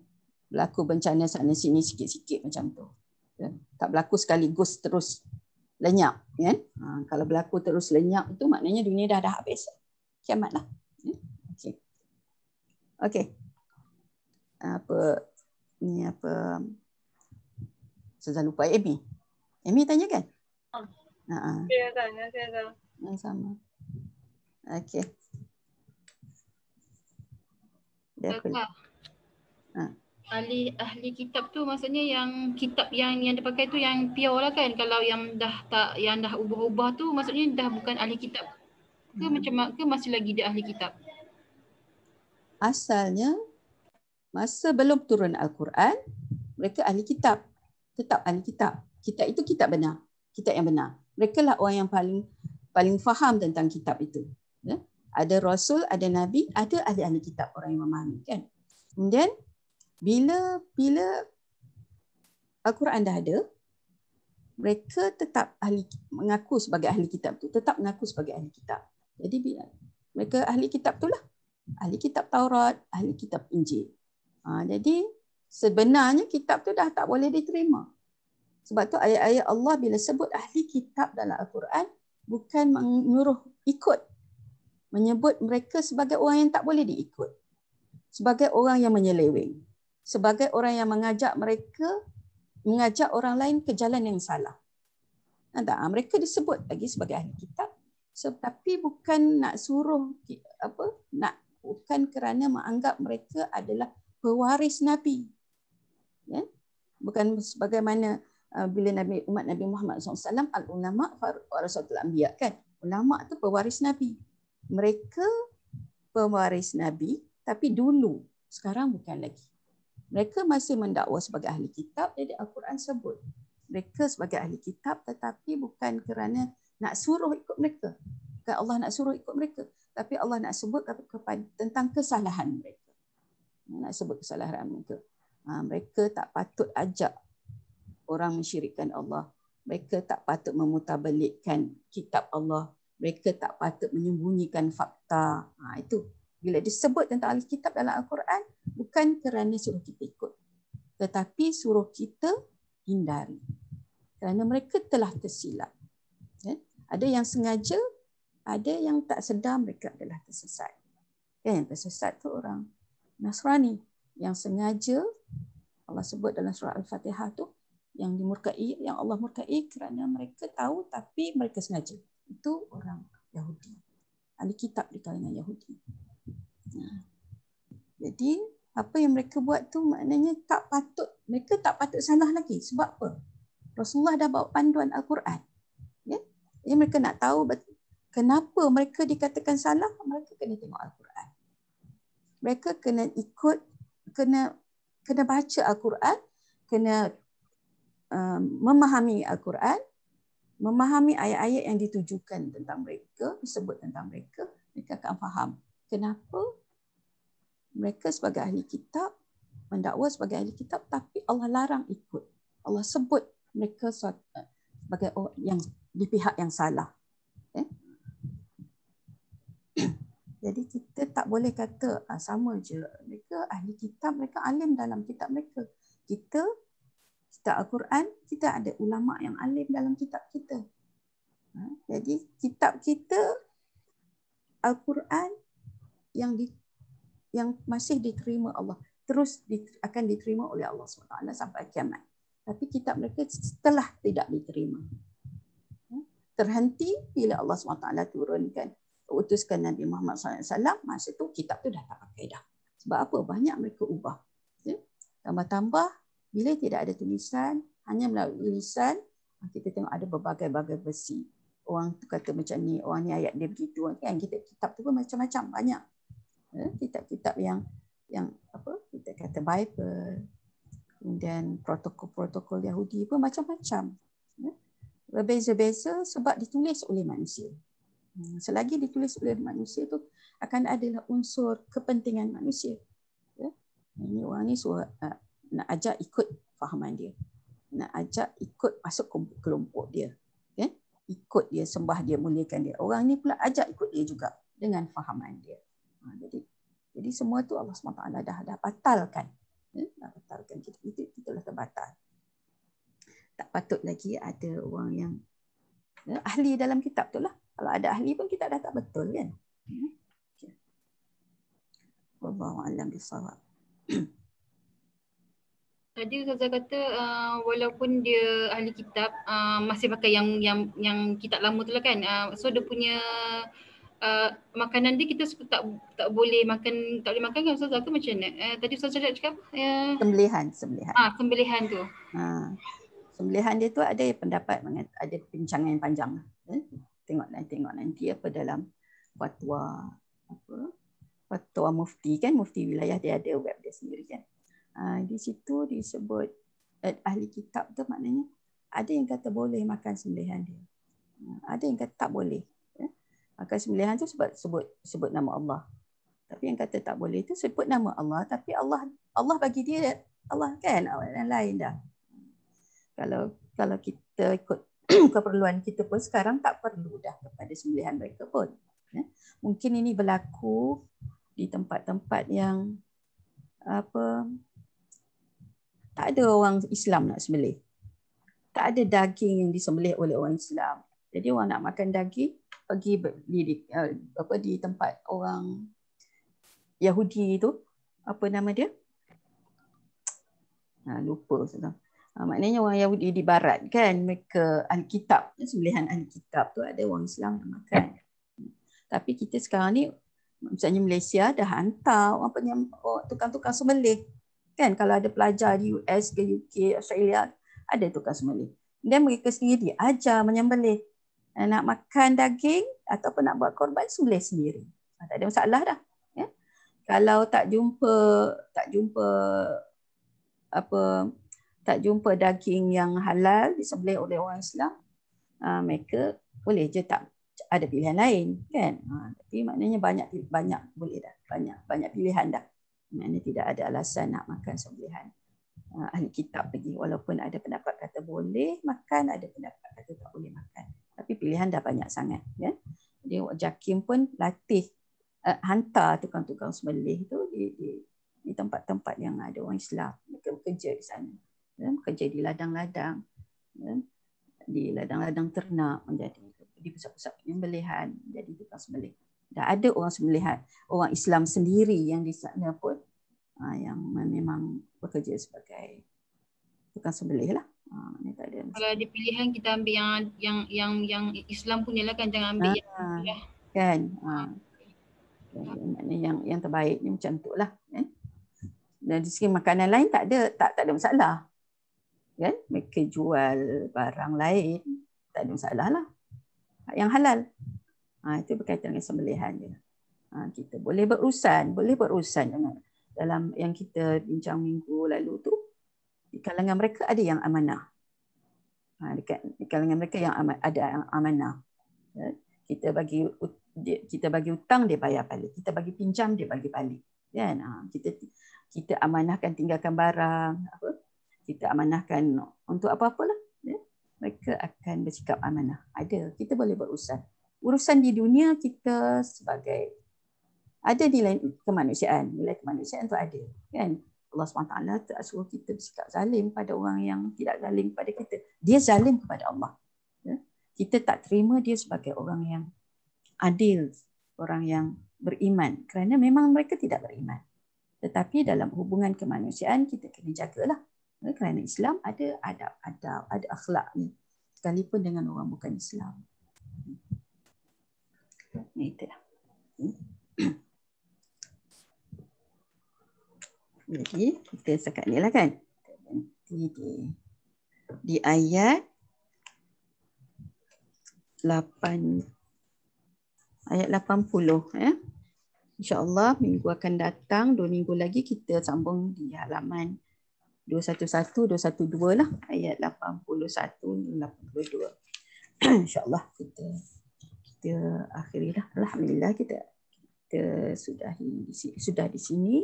[SPEAKER 1] Berlaku bencana sana sini sikit-sikit macam tu. Ya. Tak berlaku sekaligus terus lenyap. Ya? Ha, kalau berlaku terus lenyap itu maknanya dunia dah dah habis. Kiamatlah. Ya? Okey. Apa ni apa? Saya lupa Abby. Amy tanya kan? Ah. Ha. Ha. Saya tanya, saya tanya. Sama. Okey. Dia kena. Ha. Ahli, ahli kitab tu maksudnya yang kitab yang yang dipakai tu yang pure lah kan kalau yang dah tak yang dah ubah-ubah tu maksudnya dah bukan ahli kitab ke hmm. macam ke masih lagi dia ahli kitab asalnya masa belum turun Al-Quran, mereka ahli kitab. Tetap ahli kitab. kita itu kitab benar. kita yang benar. Mereka lah orang yang paling paling faham tentang kitab itu. Ya? Ada Rasul, ada Nabi, ada ahli-ahli kitab orang yang memahami. Kan? Kemudian, bila bila Al-Quran dah ada, mereka tetap ahli mengaku sebagai ahli kitab tu tetap mengaku sebagai ahli kitab jadi bila mereka ahli kitab tu lah ahli kitab Taurat, ahli kitab Injil. Ha, jadi sebenarnya kitab tu dah tak boleh diterima. Sebab tu ayat-ayat Allah bila sebut ahli kitab dalam Al-Quran bukan menyuruh ikut menyebut mereka sebagai orang yang tak boleh diikut. Sebagai orang yang menyeleweng. Sebagai orang yang mengajak mereka mengajak orang lain ke jalan yang salah. Nampak? Ha, mereka disebut lagi sebagai ahli kitab. So, tapi bukan nak suruh apa nak bukan kerana menganggap mereka adalah pewaris Nabi. Ya? Bukan sebagaimana uh, bila Nabi umat Nabi Muhammad SAW, al-ulama warasatul anbiya kan. Ulama tu pewaris Nabi. Mereka pewaris Nabi tapi dulu, sekarang bukan lagi. Mereka masih mendakwa sebagai ahli kitab jadi Al-Quran sebut. Mereka sebagai ahli kitab tetapi bukan kerana nak suruh ikut mereka. Bukan Allah nak suruh ikut mereka tapi Allah nak sebut tentang kesalahan mereka. Nak sebut kesalahan mereka. Ha, mereka tak patut ajak orang mensyirikkan Allah. Mereka tak patut memutabalikkan kitab Allah. Mereka tak patut menyembunyikan fakta. Ha, itu bila disebut tentang Alkitab dalam Al-Quran bukan kerana suruh kita ikut tetapi suruh kita hindari kerana mereka telah tersilap. Ya? Ada yang sengaja ada yang tak sedar mereka adalah tersesat. Kan? Tersesat tu orang Nasrani yang sengaja Allah sebut dalam surah Al-Fatihah tu yang dimurkai yang Allah murkai kerana mereka tahu tapi mereka sengaja. Itu orang Yahudi. ada kitab di kalangan Yahudi. Ya. Jadi apa yang mereka buat tu maknanya tak patut mereka tak patut salah lagi. Sebab apa? Rasulullah dah bawa panduan Al-Quran. Ya? Jadi mereka nak tahu kenapa mereka dikatakan salah mereka kena tengok al-Quran mereka kena ikut kena kena baca al-Quran kena um, memahami al-Quran memahami ayat-ayat yang ditujukan tentang mereka disebut tentang mereka mereka akan faham kenapa mereka sebagai ahli kitab mendakwa sebagai ahli kitab tapi Allah larang ikut Allah sebut mereka uh, sebagai yang di pihak yang salah Jadi kita tak boleh kata ah, sama je. Mereka ahli kitab, mereka alim dalam kitab mereka. Kita, kita Al-Quran, kita ada ulama yang alim dalam kitab kita. Ha? Jadi kitab kita, Al-Quran yang di, yang masih diterima Allah. Terus di, akan diterima oleh Allah SWT sampai kiamat. Tapi kitab mereka setelah tidak diterima. Ha? Terhenti bila Allah SWT turunkan utuskan Nabi Muhammad SAW, masa tu kitab tu dah tak pakai dah. Sebab apa? Banyak mereka ubah. Ya? Tambah-tambah, bila tidak ada tulisan, hanya melalui tulisan, kita tengok ada berbagai-bagai versi. Orang tu kata macam ni, orang ni ayat dia begitu. Kan? Kita, kitab tu pun macam-macam, banyak. Ya? Kitab-kitab yang yang apa kita kata Bible, kemudian protokol-protokol Yahudi pun macam-macam. Ya? Berbeza-beza sebab ditulis oleh manusia. Hmm, selagi ditulis oleh manusia tu akan adalah unsur kepentingan manusia. Ya. Ini orang ni suruh, uh, nak ajak ikut fahaman dia. Nak ajak ikut masuk kelompok dia. Ya. Ikut dia, sembah dia, muliakan dia. Orang ni pula ajak ikut dia juga dengan fahaman dia. Ha, jadi jadi semua tu Allah SWT dah, dah batalkan. Ya. Dah batalkan kita. Itu, itu terbatal. Tak patut lagi ada orang yang ya, ahli dalam kitab tu lah. Kalau ada ahli pun kita dah tak betul kan? Hmm. Wallahu a'lam bissawab. Tadi Ustazah kata uh, walaupun dia ahli kitab uh, masih pakai yang yang yang kitab lama tu lah kan. Uh, so dia punya uh, makanan dia kita tak tak boleh makan tak boleh makan kan Ustazah ke macam mana? Uh, tadi Ustazah cakap apa? Uh, eh, sembelihan, sembelihan. Ah, sembelihan tu. Ha. Sembelihan dia tu ada pendapat mengenai ada pencangan panjang. Eh? tengok nanti tengok nanti apa dalam fatwa apa fatwa mufti kan mufti wilayah dia ada web dia sendiri kan uh, di situ disebut uh, ahli kitab tu maknanya ada yang kata boleh makan sembelihan dia uh, ada yang kata tak boleh ya? makan sembelihan tu sebab sebut sebut nama Allah tapi yang kata tak boleh tu sebut nama Allah tapi Allah Allah bagi dia Allah kan orang lain dah kalau kalau kita ikut keperluan kita pun sekarang tak perlu dah kepada sembelihan mereka pun. Ya. Mungkin ini berlaku di tempat-tempat yang apa tak ada orang Islam nak sembelih. Tak ada daging yang disembelih oleh orang Islam. Jadi orang nak makan daging pergi di, di eh, apa di tempat orang Yahudi itu apa nama dia? Ha, lupa sudah. Ah, maknanya orang Yahudi di barat kan mereka alkitab kan sembelihan alkitab tu ada orang Islam nak makan tapi kita sekarang ni misalnya Malaysia dah hantar orang penyem oh, tukang-tukang sembelih kan kalau ada pelajar di US ke UK Australia ada tukang sembelih dan mereka sendiri diajar menyembelih eh, nak makan daging ataupun nak buat korban sembelih sendiri ah, tak ada masalah dah ya? kalau tak jumpa tak jumpa apa tak jumpa daging yang halal disembelih oleh orang Islam, uh, mereka boleh je tak ada pilihan lain kan ha, tapi maknanya banyak banyak boleh dah banyak banyak pilihan dah maknanya tidak ada alasan nak makan sembelihan uh, ahli kitab pergi walaupun ada pendapat kata boleh makan ada pendapat kata tak boleh makan tapi pilihan dah banyak sangat ya jadi jakim pun latih uh, hantar tukang-tukang sembelih tu di di tempat-tempat yang ada orang Islam mereka bekerja di sana ya, kerja di ladang-ladang, ya, di ladang-ladang ternak menjadi di pusat-pusat penyembelihan, jadi tukang sembelih. Dah ada orang sembelihan, orang Islam sendiri yang di sana pun ha, yang memang bekerja sebagai tukang sembelih lah. Ha, tak ada. Kalau ada pilihan kita ambil yang yang yang yang Islam punya lah kan jangan ambil ha, yang lah. kan. Ha. Okay. Yang, yang yang terbaik ni macam tu lah. Eh? Dan di segi makanan lain tak ada tak tak ada masalah kan mereka jual barang lain tak ada masalah lah yang halal ha, itu berkaitan dengan sembelihan dia ha, kita boleh berurusan boleh berurusan dengan dalam yang kita bincang minggu lalu tu di kalangan mereka ada yang amanah ha, dekat, di kalangan mereka yang ama, ada yang amanah ya, kita bagi kita bagi hutang dia bayar balik kita bagi pinjam dia bagi balik kan ha, kita kita amanahkan tinggalkan barang apa kita amanahkan untuk apa-apalah ya mereka akan bersikap amanah ada kita boleh berurusan urusan di dunia kita sebagai ada nilai kemanusiaan nilai kemanusiaan tu ada kan Allah SWT tak suruh kita bersikap zalim pada orang yang tidak zalim kepada kita. Dia zalim kepada Allah. Ya. Kita tak terima dia sebagai orang yang adil, orang yang beriman. Kerana memang mereka tidak beriman. Tetapi dalam hubungan kemanusiaan, kita kena jagalah Eh, kerana Islam ada adab-adab, ada akhlak ni. Sekalipun dengan orang bukan Islam. Nah, itu Jadi, kita sekat ni lah kan. Di, di, ayat 8 ayat 80 ya. Insyaallah minggu akan datang, dua minggu lagi kita sambung di halaman 211 212 lah ayat 81 82 insyaallah kita kita akhirilah alhamdulillah kita kita sudah sudah di sini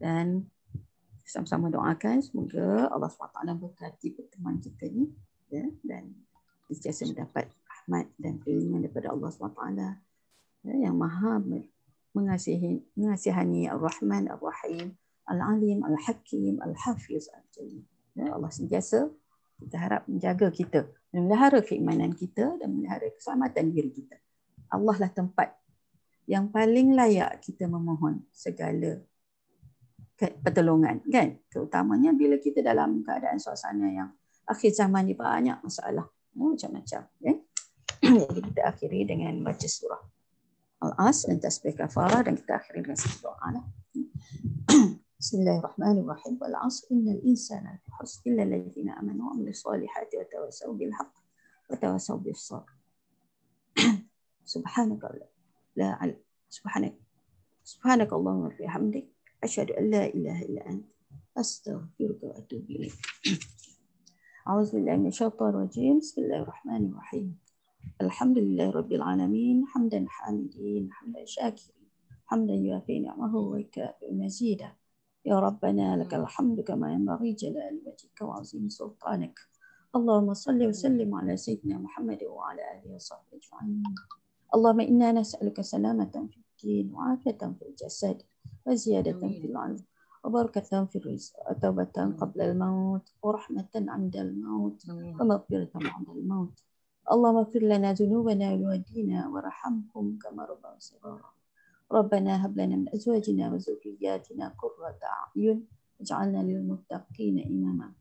[SPEAKER 1] dan sama-sama doakan semoga Allah SWT berkati pertemuan kita ni ya dan sentiasa mendapat rahmat dan perlindungan daripada Allah SWT ya, yang maha mengasihi mengasihani Ar-Rahman Ar-Rahim Al-Alim, Al-Hakim, Al-Hafiz, Al-Jalim. Ya Allah sentiasa kita harap menjaga kita, memelihara keimanan kita dan memelihara keselamatan diri kita. Allah lah tempat yang paling layak kita memohon segala pertolongan. Kan? Terutamanya bila kita dalam keadaan suasana yang akhir zaman ni banyak masalah. Ya, macam-macam. Ya? kita akhiri dengan baca surah. Al-As dan Tasbih Kafarah dan kita akhiri dengan satu doa. Lah. بسم الله الرحمن الرحيم والعصر إن الإنسان لفي خسر إلا الذين آمنوا وعملوا الصالحات وتواصوا بالحق وتواصوا بالصبر سبحانك لا علم سبحانك سبحانك اللهم وبحمدك أشهد أن لا إله إلا أنت أستغفرك وأتوب إليك أعوذ بالله من الشيطان الرجيم بسم الله الرحمن الرحيم الحمد لله رب العالمين حمدا حامدين حمدا شاكرين حمدا يوافي نعمه ويكافئ مزيدا يا ربنا لك الحمد كما ينبغي جلال وجهك وعظيم سلطانك اللهم صل وسلم على سيدنا محمد وعلى آله وصحبه أجمعين اللهم إنا نسألك سلامة في الدين وعافية في الجسد وزيادة في العلم وبركة في الرزق وتوبة قبل الموت ورحمة عند الموت ومغفرة بعد الموت اللهم اغفر لنا ذنوبنا ووالدينا وارحمهم كما ربنا صغارا ربنا هب لنا من أزواجنا وزوجياتنا قرة أعين واجعلنا للمتقين إماما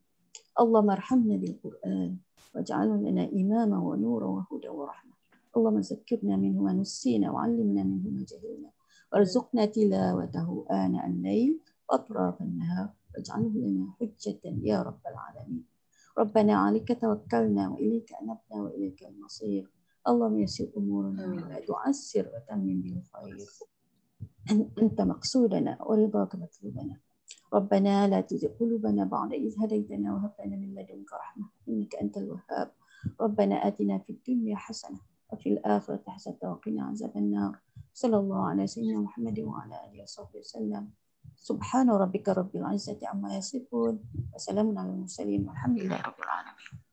[SPEAKER 1] اللهم ارحمنا بالقرآن واجعله لنا إماما ونورا وهدى ورحمة اللهم ذكرنا منه ما نسينا وعلمنا منه ما جهلنا وارزقنا تلاوته آناء الليل وأطراف النهار واجعله لنا حجة يا رب العالمين ربنا عليك توكلنا وإليك أنبنا وإليك المصير اللهم يسر أمورنا ولا تعسر وتمم بالخير أنت مقصودنا ورضاك مطلوبنا ربنا لا تزغ قلوبنا بعد إذ هديتنا وهب لنا من لدنك رحمة إنك أنت الوهاب ربنا آتنا في الدنيا حسنة وفي الآخرة حسنة وقنا عذاب النار صلى الله على سيدنا محمد وعلى آله وصحبه وسلم سبحان ربك رب العزة عما يصفون وسلام على المرسلين والحمد لله رب العالمين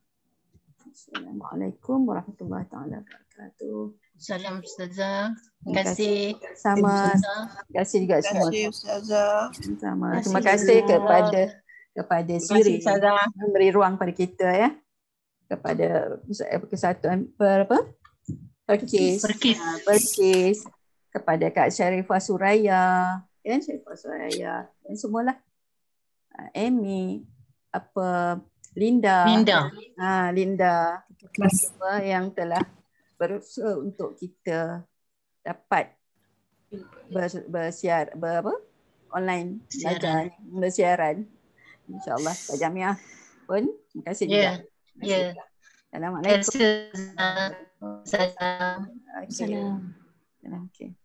[SPEAKER 1] السلام عليكم ورحمة الله تعالى وبركاته Salam Ustazah. Terima kasih. Sama. Terima kasih juga semua. Terima kasih Sama. Terima kasih kepada kepada Siri memberi ruang pada kita ya. Kepada kesatuan per, apa? Perkis. Perkis. Ah, perkis. Kepada Kak Sharifah Suraya. kan ya, Sharifah Suraya. Dan semualah. Ah, Amy. Apa? Linda. Linda. Ha, Linda. Kelas. Yang telah berusaha untuk kita dapat bersiar ber, apa online siaran bersiaran insyaallah Pak Jamiah pun terima kasih yeah. juga ya yeah. Ya. Assalamualaikum. Assalamualaikum. Okay. Assalamualaikum. Okay.